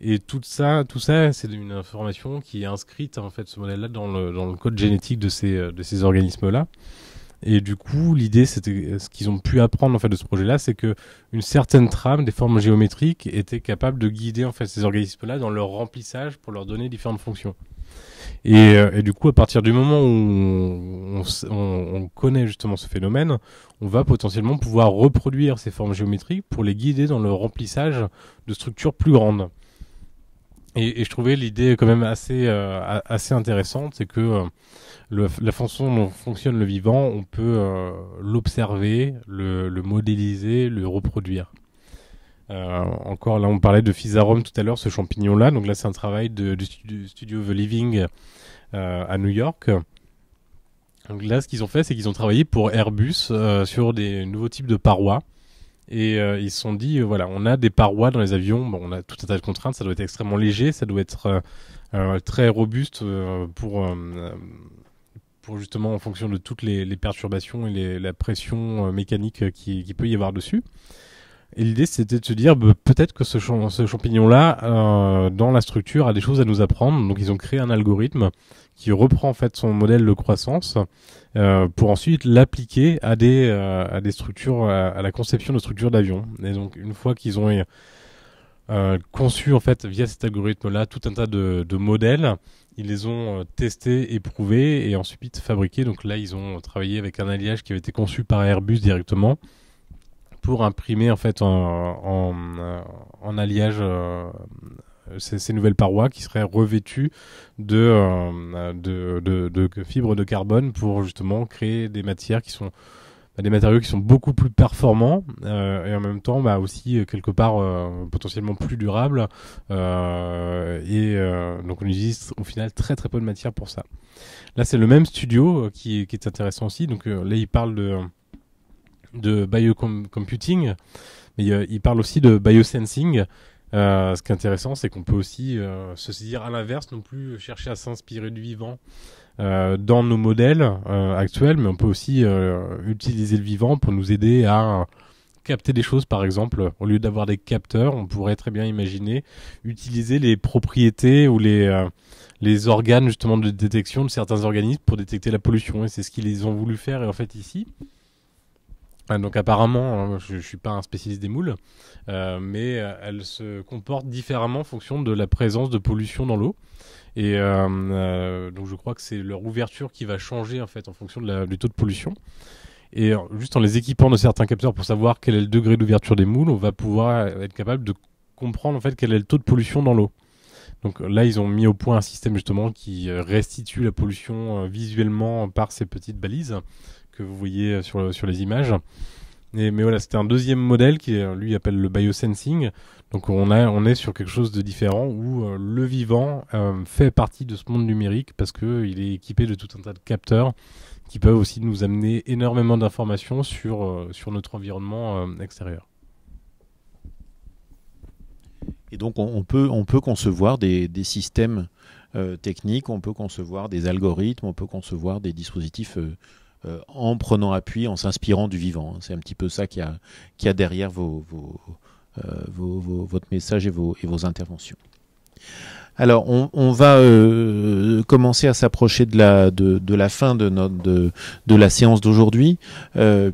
Et tout ça, tout ça, c'est une information qui est inscrite en fait ce modèle-là dans le dans le code génétique de ces de ces organismes-là. Et du coup, l'idée, c'était euh, ce qu'ils ont pu apprendre en fait de ce projet-là, c'est que une certaine trame, des formes géométriques, était capable de guider en fait ces organismes-là dans leur remplissage pour leur donner différentes fonctions. Et, euh, du coup, à partir du moment où on, on, connaît justement ce phénomène, on va potentiellement pouvoir reproduire ces formes géométriques pour les guider dans le remplissage de structures plus grandes. Et, je trouvais l'idée quand même assez, euh, assez intéressante, c'est que la façon dont fonctionne le vivant, on peut euh, l'observer, le, modéliser, le reproduire. Euh, encore là, on parlait de Physarum tout à l'heure, ce champignon-là. Donc là, c'est un travail du, studio, The Living euh, à New York. Donc là, ce qu'ils ont fait, c'est qu'ils ont travaillé pour Airbus sur des nouveaux types de parois. Et ils se sont dit, voilà, on a des parois dans les avions, on a tout un tas de contraintes, ça doit être extrêmement léger, ça doit être très robuste pour pour justement en fonction de toutes les, perturbations et la pression euh, mécanique euh, qui, peut y avoir dessus. Et l'idée, c'était de se dire, bah, peut-être que ce, champignon-là, euh, dans la structure, a des choses à nous apprendre. Donc, ils ont créé un algorithme qui reprend en fait son modèle de croissance pour ensuite l'appliquer à des structures, à, la conception de structures d'avions. Et donc, une fois qu'ils ont conçu en fait via cet algorithme-là tout un tas de modèles, ils les ont euh, testés, éprouvés et ensuite fabriqués. Donc là, ils ont travaillé avec un alliage qui avait été conçu par Airbus directement pour imprimer en fait en, euh, alliage euh, ces, nouvelles parois qui seraient revêtues de, fibres de carbone pour justement créer des matières qui sont bah, des matériaux qui sont beaucoup plus performants euh, et en même temps bah, aussi euh, quelque part euh, potentiellement plus durables. Euh, et euh, donc on utilise au final très très peu de matière pour ça. Là c'est le même studio qui, qui, est intéressant aussi. Donc là il parle de, de biocomputing, mais il parle aussi de biosensing. ce qui est intéressant, c'est qu'on peut aussi se dire à l'inverse, non plus chercher à s'inspirer du vivant, euh, dans nos modèles euh, actuels, mais on peut aussi euh, utiliser le vivant pour nous aider à capter des choses, par exemple. Au lieu d'avoir des capteurs, on pourrait très bien imaginer utiliser les propriétés ou les euh, les organes justement de détection de certains organismes pour détecter la pollution. Et c'est ce qu'ils ont voulu faire et en fait ici. Ah, donc apparemment, hein, je ne suis pas un spécialiste des moules, euh, mais euh, elles se comportent différemment en fonction de la présence de pollution dans l'eau. Et euh, donc je crois que c'est leur ouverture qui va changer en fait en fonction du taux de pollution. Et juste en les équipant de certains capteurs pour savoir quel est le degré d'ouverture des moules, on va pouvoir être capable de comprendre en fait quel est le taux de pollution dans l'eau. Donc là, ils ont mis au point un système justement qui restitue la pollution visuellement par ces petites balises que vous voyez euh, sur, sur les images. mais voilà, c'était un deuxième modèle qui euh, lui appelle le biosensing. Donc on, a, on est sur quelque chose de différent où euh, le vivant fait partie de ce monde numérique parce qu'il est équipé de tout un tas de capteurs qui peuvent aussi nous amener énormément d'informations sur, sur notre environnement extérieur. Et donc on, peut, on peut concevoir des, des systèmes techniques, on peut concevoir des algorithmes, on peut concevoir des dispositifs euh, en prenant appui, en s'inspirant du vivant. C'est un petit peu ça qui a, a derrière euh, votre message et vos, interventions. Alors, on, va euh, commencer à s'approcher de la, fin de, la séance d'aujourd'hui,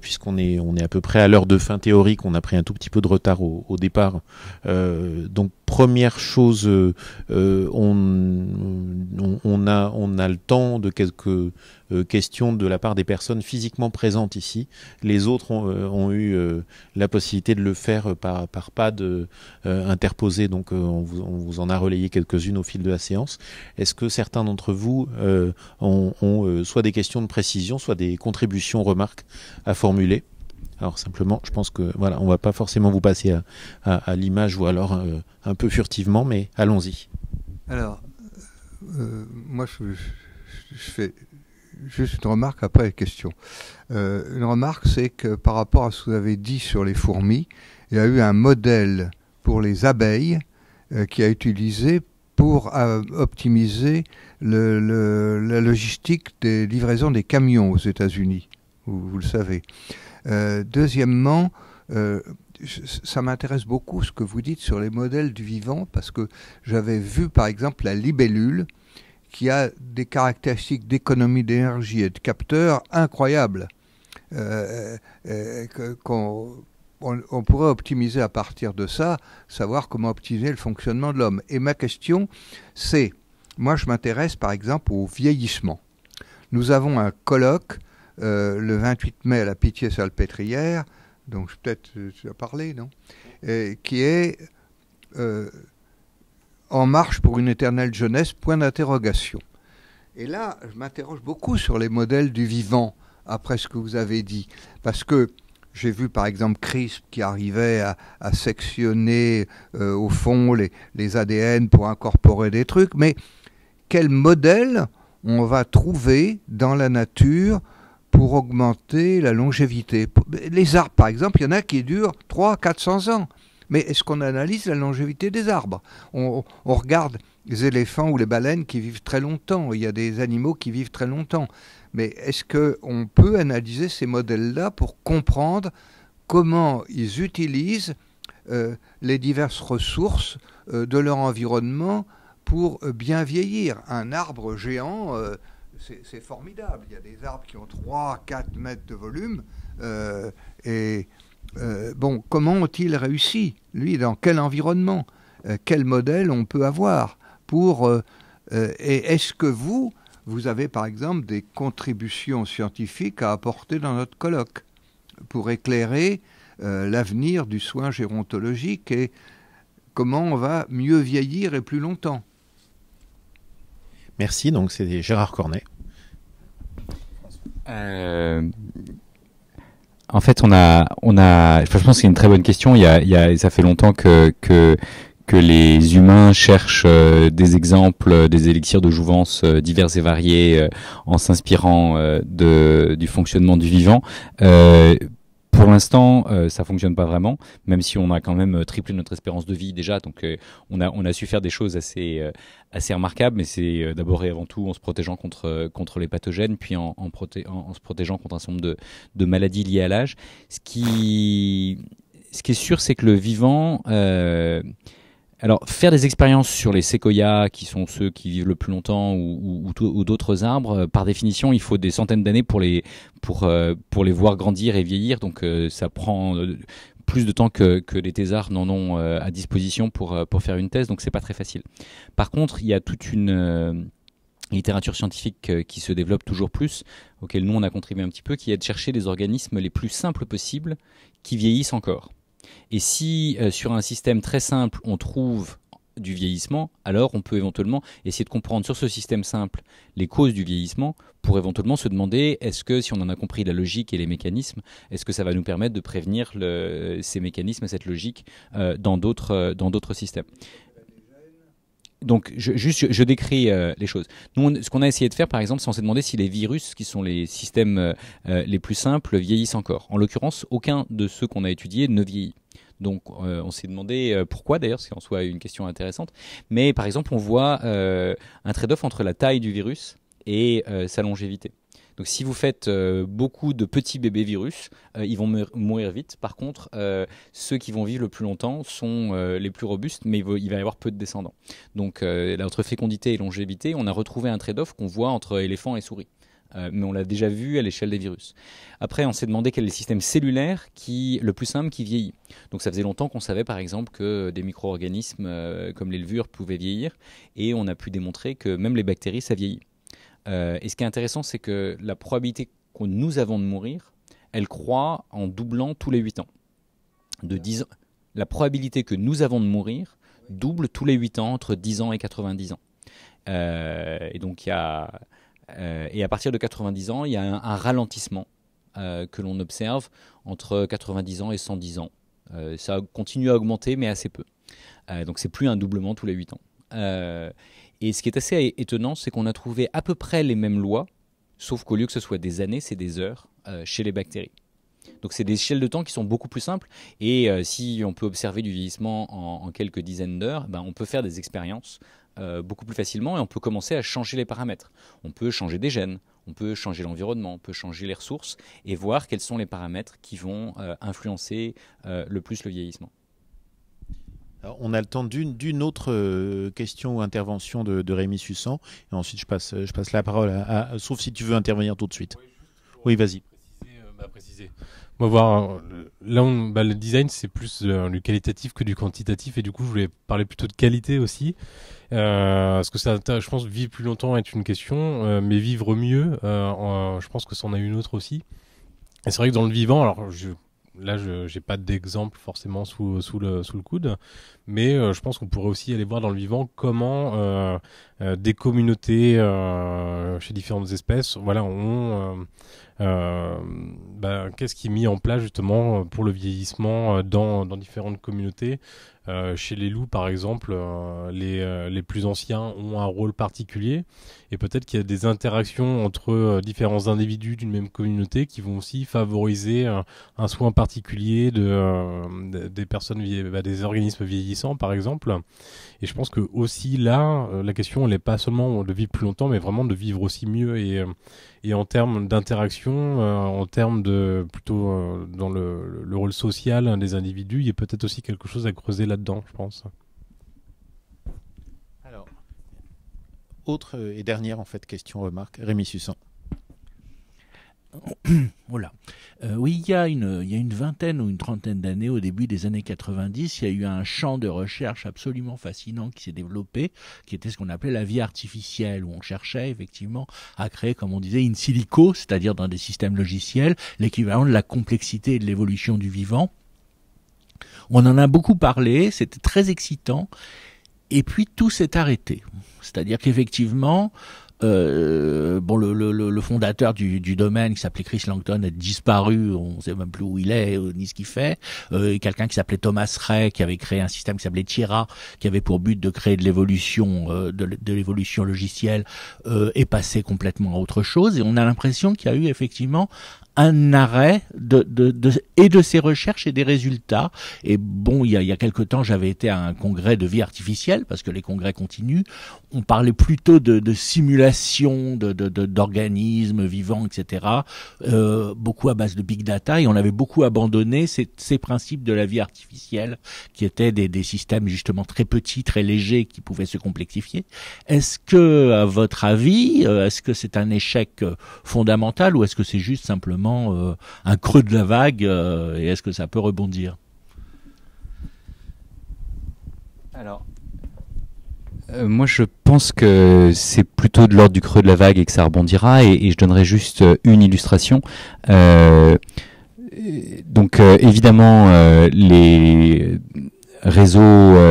puisqu'on est, à peu près à l'heure de fin théorique, on a pris un tout petit peu de retard au, départ. donc, première chose, a, on a le temps de quelques euh, question de la part des personnes physiquement présentes ici. Les autres ont, euh, eu euh, la possibilité de le faire par, par de interposer. donc on vous, en a relayé quelques-unes au fil de la séance. Est-ce que certains d'entre vous ont, soit des questions de précision, soit des contributions, remarques à formuler alors simplement, je pense que voilà, on va pas forcément vous passer à, l'image ou alors un peu furtivement, mais allons-y. Alors, moi, je, fais, juste une remarque, après les question. Euh, une remarque, c'est que par rapport à ce que vous avez dit sur les fourmis, il y a eu un modèle pour les abeilles euh, qui a utilisé pour euh, optimiser la logistique des livraisons des camions aux États-Unis, vous, le savez. deuxièmement, ça m'intéresse beaucoup ce que vous dites sur les modèles du vivant, parce que j'avais vu par exemple la libellule qui a des caractéristiques d'économie d'énergie et de capteurs incroyables euh, euh, qu'on on, pourrait optimiser à partir de ça, savoir comment optimiser le fonctionnement de l'homme. Et ma question, c'est, moi je m'intéresse par exemple au vieillissement. Nous avons un colloque euh, le 28 mai à la Pitié-Salpêtrière, donc peut-être tu as parlé, non Qui est en marche pour une éternelle jeunesse Point d'interrogation. Et là, je m'interroge beaucoup sur les modèles du vivant, après ce que vous avez dit. Parce que j'ai vu par exemple CRISP qui arrivait à, sectionner euh, au fond les, ADN pour incorporer des trucs, mais quel modèle on va trouver dans la nature pour augmenter la longévité Les arbres par exemple, il y en a qui durent 300-400 ans mais est-ce qu'on analyse la longévité des arbres on, regarde les éléphants ou les baleines qui vivent très longtemps, il y a des animaux qui vivent très longtemps, mais est-ce qu'on peut analyser ces modèles-là pour comprendre comment ils utilisent euh, les diverses ressources euh, de leur environnement pour euh, bien vieillir Un arbre géant... c'est formidable. Il y a des arbres qui ont 3, 4 mètres de volume et euh, bon, comment ont-ils réussi Lui, dans quel environnement euh, Quel modèle on peut avoir pour euh, Et est-ce que vous, vous avez par exemple des contributions scientifiques à apporter dans notre colloque pour éclairer l'avenir du soin gérontologique et comment on va mieux vieillir et plus longtemps Merci. Donc, c'est Gérard Cornet en fait, on a, on a, je pense que c'est une très bonne question. Il y a, il y a, ça fait longtemps que, que, que les humains cherchent euh, des exemples, euh, des élixirs de jouvence euh, divers et variés en s'inspirant de, du fonctionnement du vivant. Pour l'instant, euh, ça fonctionne pas vraiment, même si on a quand même euh, triplé notre espérance de vie déjà. Donc, euh, on, a, on a su faire des choses assez, euh, assez remarquables, mais c'est d'abord et avant tout en se protégeant contre, contre les pathogènes, puis en, en, proté en, se protégeant contre un certain nombre de, de maladies liées à l'âge. Ce qui, ce qui est sûr, c'est que le vivant alors, faire des expériences sur les séquoias, qui sont ceux qui vivent le plus longtemps, ou, d'autres arbres, euh, par définition, il faut des centaines d'années pour les, euh, voir grandir et vieillir. Donc, euh, ça prend plus de temps que, les thésards n'en ont à disposition pour, faire une thèse, donc c'est pas très facile. Par contre, il y a toute une littérature scientifique qui se développe toujours plus, auquel nous on a contribué un petit peu, qui est de chercher les organismes les plus simples possibles qui vieillissent encore. Et si euh, sur un système très simple, on trouve du vieillissement, alors on peut éventuellement essayer de comprendre sur ce système simple les causes du vieillissement pour éventuellement se demander est-ce que si on en a compris la logique et les mécanismes, est-ce que ça va nous permettre de prévenir ces mécanismes et cette logique euh, euh, dans d'autres systèmes donc, juste, je, décris euh, les choses. Nous, ce qu'on a essayé de faire, par exemple, c'est on s'est demandé si les virus, qui sont les systèmes euh, euh, les plus simples, vieillissent encore. En l'occurrence, aucun de ceux qu'on a étudiés ne vieillit. Donc, on s'est demandé pourquoi, d'ailleurs, c'est en soi une question intéressante. Mais, par exemple, on voit un trade-off entre la taille du virus et sa longévité. Donc si vous faites euh, beaucoup de petits bébés virus, euh, ils vont mourir, vite. Par contre, euh, ceux qui vont vivre le plus longtemps sont les plus robustes, mais il va, y avoir peu de descendants. Donc entre fécondité et longévité, on a retrouvé un trade-off qu'on voit entre éléphants et souris. mais on l'a déjà vu à l'échelle des virus. Après, on s'est demandé quel est le système cellulaire qui, le plus simple qui vieillit. Donc ça faisait longtemps qu'on savait par exemple que des micro-organismes comme les levures pouvaient vieillir, et on a pu démontrer que même les bactéries, ça vieillit. Euh, et ce qui est intéressant, c'est que la probabilité que nous avons de mourir, elle croît en doublant tous les 8 ans. De 10 La probabilité que nous avons de mourir double tous les 8 ans, entre 10 ans et 90 ans. Euh, et donc, il y a, euh, et à partir de 90 ans, il y a un, ralentissement que l'on observe entre 90 ans et 110 ans. ça continue à augmenter, mais assez peu. donc, c'est plus un doublement tous les 8 ans. Et ce qui est assez étonnant, c'est qu'on a trouvé à peu près les mêmes lois, sauf qu'au lieu que ce soit des années, c'est des heures euh, chez les bactéries. Donc c'est des échelles de temps qui sont beaucoup plus simples. Et euh, si on peut observer du vieillissement en, quelques dizaines d'heures, ben, on peut faire des expériences euh, beaucoup plus facilement et on peut commencer à changer les paramètres. On peut changer des gènes, on peut changer l'environnement, on peut changer les ressources et voir quels sont les paramètres qui vont influencer le plus le vieillissement on a le temps d'une autre euh, question ou intervention de, Rémi Sussan. Et ensuite, je passe, la parole, à, sauf si tu veux intervenir tout de suite. Oui, vas-y. Euh, bah, préciser. On va voir. Là, le design, c'est plus du euh, qualitatif que du quantitatif. Et du coup, je voulais parler plutôt de qualité aussi. parce que ça, je pense, vivre plus longtemps est une question, mais vivre mieux, je pense que c'en a une autre aussi. Et c'est vrai que dans le vivant, alors je là, je n'ai pas d'exemple forcément sous, sous, le, sous le coude, mais euh, je pense qu'on pourrait aussi aller voir dans le vivant comment euh, euh, des communautés euh, chez différentes espèces, voilà, euh, ben, qu'est-ce qui est mis en place justement pour le vieillissement dans, différentes communautés. chez les loups, par exemple, les, plus anciens ont un rôle particulier et peut-être qu'il y a des interactions entre différents individus d'une même communauté qui vont aussi favoriser un, soin particulier de, des personnes, bah, des organismes vieillissants, par exemple. Et je pense que aussi là, la question pas seulement de vivre plus longtemps, mais vraiment de vivre aussi mieux et, euh, et en termes d'interaction, euh, en termes de plutôt euh, dans le, rôle social des individus, il y a peut-être aussi quelque chose à creuser là-dedans, je pense. autre et dernière en fait question remarque, Rémi Sussan. voilà. Euh, oui, il y, a une, il y a une vingtaine ou une trentaine d'années, au début des années 90, il y a eu un champ de recherche absolument fascinant qui s'est développé, qui était ce qu'on appelait la vie artificielle, où on cherchait effectivement à créer, comme on disait, une silico, c'est-à-dire dans des systèmes logiciels, l'équivalent de la complexité et de l'évolution du vivant. On en a beaucoup parlé, c'était très excitant, et puis tout s'est arrêté. C'est-à-dire qu'effectivement, euh, bon, le, fondateur du, domaine qui s'appelait Chris Langton a disparu, on ne sait même plus où il est euh, ni ce qu'il fait. Euh, Quelqu'un qui s'appelait Thomas Ray qui avait créé un système qui s'appelait Tira, qui avait pour but de créer de l'évolution, euh, de, l'évolution logicielle, est passé complètement à autre chose. Et on a l'impression qu'il y a eu effectivement un arrêt de, de, et de ses recherches et des résultats. Et bon, il y a, il quelque temps, j'avais été à un congrès de vie artificielle parce que les congrès continuent. On parlait plutôt de simulation d'organismes vivants, etc. Euh, beaucoup à base de big data et on avait beaucoup abandonné ces, ces principes de la vie artificielle qui étaient des, des, systèmes justement très petits, très légers qui pouvaient se complexifier. Est-ce que, à votre avis, euh, est-ce que c'est un échec euh, fondamental ou est-ce que c'est juste simplement un creux de la vague et est-ce que ça peut rebondir Alors, euh, moi, je pense que c'est plutôt de l'ordre du creux de la vague et que ça rebondira. Et, je donnerai juste euh, une illustration. Euh, donc, évidemment, les réseaux,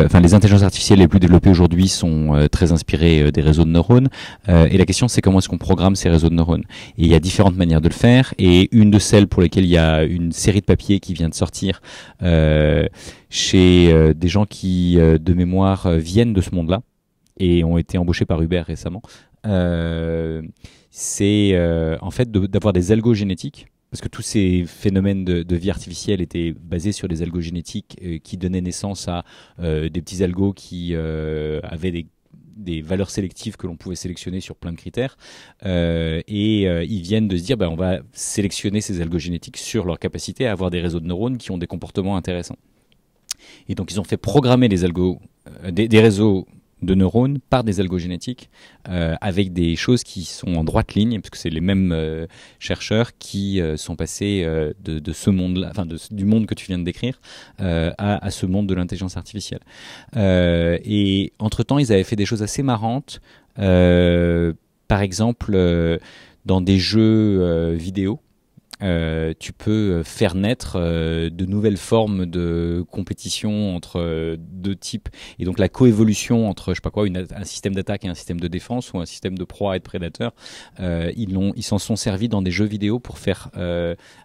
enfin les intelligences artificielles les plus développées aujourd'hui sont très inspirées des réseaux de neurones. et la question, c'est comment est-ce qu'on programme ces réseaux de neurones Et il y a différentes manières de le faire. Et une de celles pour lesquelles il y a une série de papiers qui vient de sortir chez des gens qui, de mémoire, viennent de ce monde-là et ont été embauchés par Uber récemment, euh, c'est euh, en fait d'avoir des algos génétiques parce que tous ces phénomènes de, vie artificielle étaient basés sur des algos génétiques euh, qui donnaient naissance à des petits algos qui avaient des, valeurs sélectives que l'on pouvait sélectionner sur plein de critères. et ils viennent de se dire, ben, on va sélectionner ces algos génétiques sur leur capacité à avoir des réseaux de neurones qui ont des comportements intéressants. Et donc ils ont fait programmer des algos, des, des réseaux de neurones par des algogénétiques euh, avec des choses qui sont en droite ligne, puisque c'est les mêmes euh, chercheurs qui euh, sont passés euh, de, ce monde enfin du monde que tu viens de décrire, à, à, ce monde de l'intelligence artificielle. et entre-temps, ils avaient fait des choses assez marrantes, par exemple dans des jeux vidéo. Euh, tu peux euh, faire naître euh, de nouvelles formes de compétition entre deux types et donc la coévolution entre je sais pas quoi une, un système d'attaque et un système de défense ou un système de proie et de prédateur ils l'ont ils s'en sont servis dans des jeux vidéo pour faire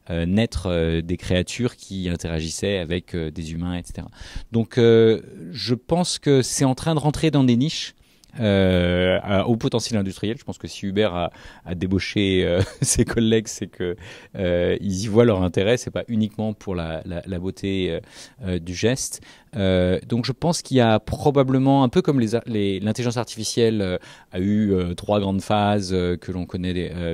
naître des créatures qui interagissaient avec des humains etc donc je pense que c'est en train de rentrer dans des niches euh, au potentiel industriel. Je pense que si Hubert a, débauché euh, ses collègues, c'est que euh, ils y voient leur intérêt. C'est pas uniquement pour la, la, la beauté euh, du geste. Euh, donc je pense qu'il y a probablement, un peu comme l'intelligence artificielle euh, a eu euh, trois grandes phases que l'on connaît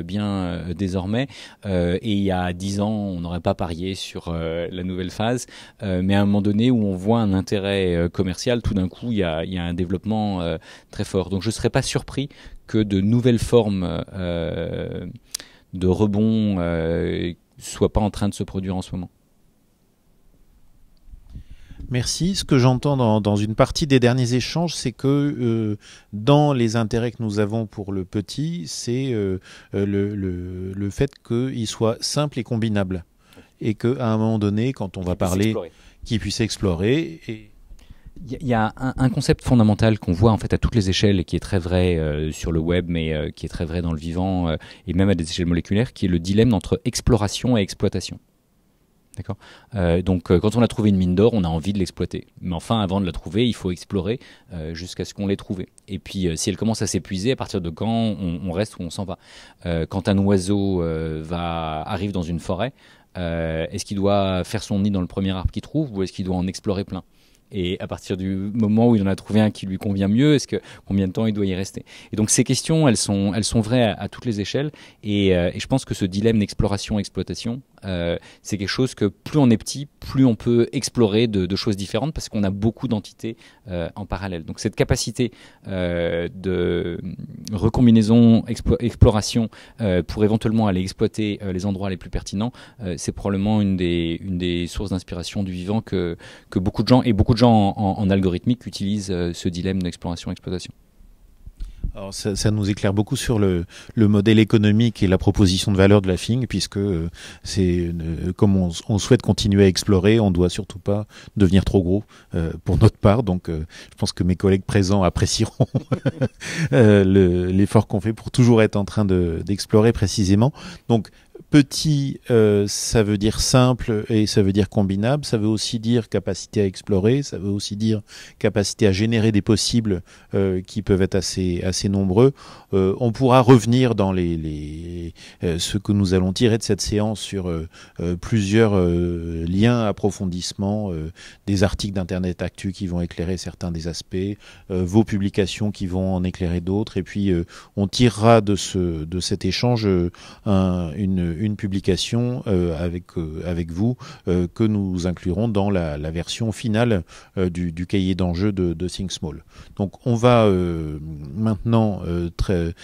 bien désormais, et il y a dix ans, on n'aurait pas parié sur la nouvelle phase, mais à un moment donné où on voit un intérêt commercial, tout d'un coup, il y, a, il y a, un développement très fort. Donc je ne serais pas surpris que de nouvelles formes de rebond soient pas en train de se produire en ce moment. Merci. Ce que j'entends dans, une partie des derniers échanges, c'est que euh, dans les intérêts que nous avons pour le petit, c'est euh, euh, le, fait qu'il soit simple et combinable. Et qu'à un moment donné, quand on va parler, qu'il puisse explorer. Et... Il y a un, concept fondamental qu'on voit en fait à toutes les échelles et qui est très vrai sur le web, mais qui est très vrai dans le vivant et même à des échelles moléculaires, qui est le dilemme entre exploration et exploitation. D'accord euh, Donc, euh, quand on a trouvé une mine d'or, on a envie de l'exploiter. Mais enfin, avant de la trouver, il faut explorer euh, jusqu'à ce qu'on l'ait trouvée. Et puis, si elle commence à s'épuiser, à partir de quand on, reste ou on s'en va Quand un oiseau va, arrive dans une forêt, est-ce qu'il doit faire son nid dans le premier arbre qu'il trouve ou est-ce qu'il doit en explorer plein et à partir du moment où il en a trouvé un qui lui convient mieux, est-ce que combien de temps il doit y rester Et donc ces questions, elles sont, elles sont vraies à, toutes les échelles, et, je pense que ce dilemme d'exploration-exploitation, euh, c'est quelque chose que plus on est petit, plus on peut explorer de, choses différentes parce qu'on a beaucoup d'entités euh, en parallèle. Donc cette capacité euh, de recombinaison, exploration pour éventuellement aller exploiter les endroits les plus pertinents, c'est probablement une des, sources d'inspiration du vivant que, beaucoup de gens et beaucoup de gens en algorithmique utilisent ce dilemme d'exploration-exploitation. Alors ça, ça, nous éclaire beaucoup sur le, le, modèle économique et la proposition de valeur de la FING, puisque euh, c'est euh, comme on, on, souhaite continuer à explorer, on doit surtout pas devenir trop gros euh, pour notre part. Donc je pense que mes collègues présents apprécieront l'effort qu'on fait pour toujours être en train d'explorer précisément. Donc Petit, euh, ça veut dire simple et ça veut dire combinable. Ça veut aussi dire capacité à explorer. Ça veut aussi dire capacité à générer des possibles euh, qui peuvent être assez assez nombreux. Euh, on pourra revenir dans les, les ce que nous allons tirer de cette séance sur plusieurs liens, approfondissements, des articles d'internet actu qui vont éclairer certains des aspects, vos publications qui vont en éclairer d'autres. Et puis on tirera de ce de cet échange une une publication euh, avec, euh, avec vous euh, que nous inclurons dans la, version finale du, du, cahier d'enjeux de, de Think Small. Donc on va maintenant très,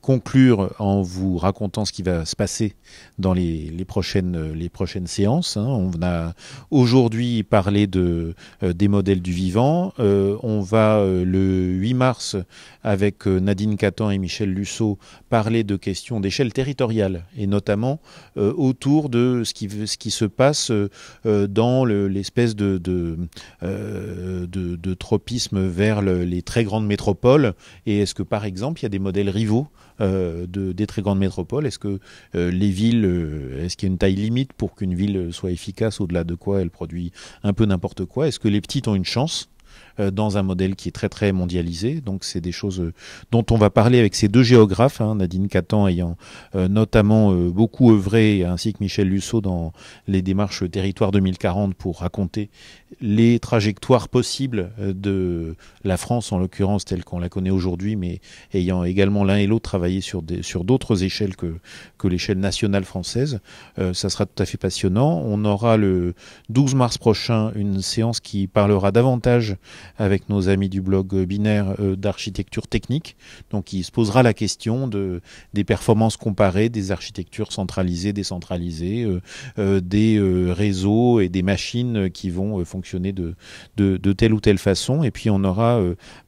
conclure en vous racontant ce qui va se passer dans les, prochaines, les prochaines séances. Hein. On a aujourd'hui parlé de, des modèles du vivant. on va le 8 mars avec Nadine Catan et Michel Lusso parler de questions d'échelle territoriale et notamment euh, autour de ce qui, se passe euh, euh, dans l'espèce de, tropisme vers les très grandes métropoles Et est-ce que, par exemple, il y a des modèles rivaux de, des très grandes métropoles Est-ce que les villes, est-ce qu'il y a une taille limite pour qu'une ville soit efficace au-delà de quoi elle produit un peu n'importe quoi Est-ce que les petites ont une chance euh, dans un modèle qui est très très mondialisé. Donc c'est des choses euh, dont on va parler avec ces deux géographes, hein, Nadine Catan ayant euh, notamment beaucoup œuvré, ainsi que Michel Lusso dans les démarches Territoire 2040 pour raconter les trajectoires possibles de la France, en l'occurrence telle qu'on la connaît aujourd'hui, mais ayant également l'un et l'autre travaillé sur des, sur d'autres échelles que, que l'échelle nationale française. ça sera tout à fait passionnant. On aura le 12 mars prochain une séance qui parlera davantage avec nos amis du blog binaire euh, d'architecture technique. Donc il se posera la question de, des performances comparées des architectures centralisées, décentralisées, euh, euh, des réseaux et des machines qui vont fonctionner de, de, telle ou telle façon. Et puis on aura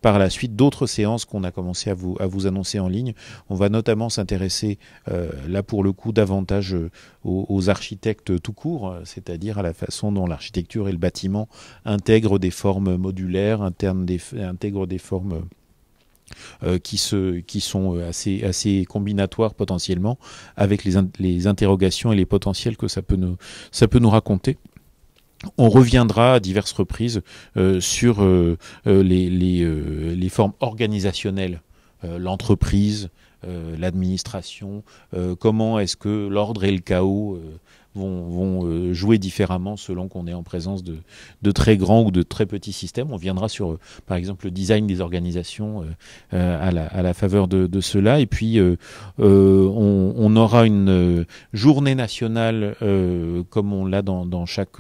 par la suite d'autres séances qu'on a commencé à vous, à vous annoncer en ligne. On va notamment s'intéresser là pour le coup davantage aux, aux architectes tout court, c'est-à-dire à la façon dont l'architecture et le bâtiment intègrent des formes modulaires interne des, intègre des formes euh, qui, sont euh, assez, combinatoires potentiellement avec les, interrogations et les potentiels que ça peut nous, raconter. On reviendra à diverses reprises euh, sur les, formes organisationnelles, l'entreprise, l'administration, comment est-ce que l'ordre et le chaos vont, euh, jouer différemment selon qu'on est en présence de, de, très grands ou de très petits systèmes. On viendra sur, euh, par exemple, le design des organisations euh, à la, faveur de, cela. Et puis, on, aura une journée nationale comme on l'a dans, chaque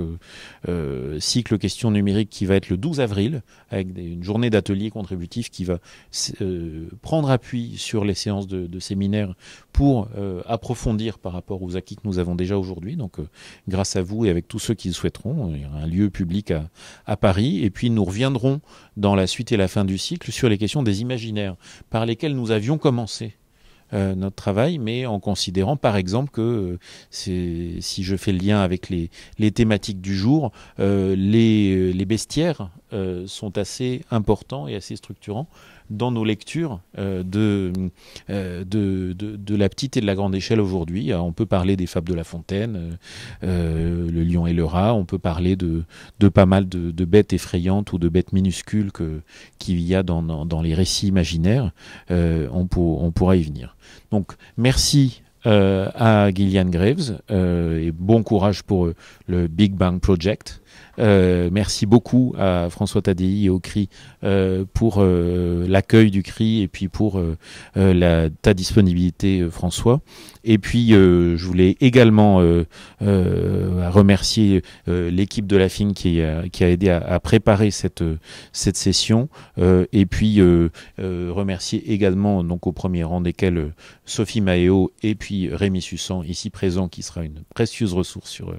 cycle question numérique qui va être le 12 avril, avec une journée d'atelier contributif qui va prendre appui sur les séances de, de séminaires pour euh, approfondir par rapport aux acquis que nous avons déjà aujourd'hui. Donc, euh, grâce à vous et avec tous ceux qui le souhaiteront, euh, il y aura un lieu public à, Paris. Et puis, nous reviendrons dans la suite et la fin du cycle sur les questions des imaginaires par lesquels nous avions commencé. notre travail, mais en considérant par exemple que si je fais le lien avec les, thématiques du jour, les bestiaires sont assez importants et assez structurants dans nos lectures euh, euh, de, de, la petite et de la grande échelle aujourd'hui. Euh, on peut parler des fables de La Fontaine, le lion et le rat, on peut parler de, de pas mal de, bêtes effrayantes ou de bêtes minuscules que, qu'il y a dans, les récits imaginaires. on, pourra y venir. Donc merci à Gillian Graves et bon courage pour le Big Bang Project. Euh, merci beaucoup à François Tadi et au CRI euh, pour euh, l'accueil du CRI et puis pour la, ta disponibilité, François. Et puis, euh, je voulais également euh, euh, remercier l'équipe de la FIN qui, qui a aidé à, préparer cette, cette session. et puis, remercier également, donc au premier rang desquels Sophie Maéo et puis Rémi Sussan, ici présent, qui sera une précieuse ressource sur,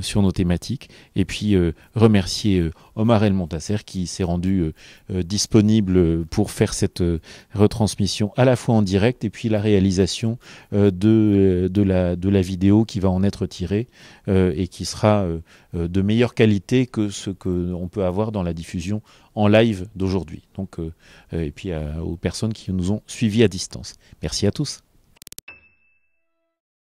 sur nos thématiques. Et puis, remercier Omar El Montasser qui s'est rendu disponible pour faire cette retransmission à la fois en direct et puis la réalisation de euh, de, la, vidéo qui va en être tirée euh, et qui sera euh, de meilleure qualité que ce qu'on peut avoir dans la diffusion en live d'aujourd'hui. Donc, et puis aux personnes qui nous ont suivis à distance. Merci à tous.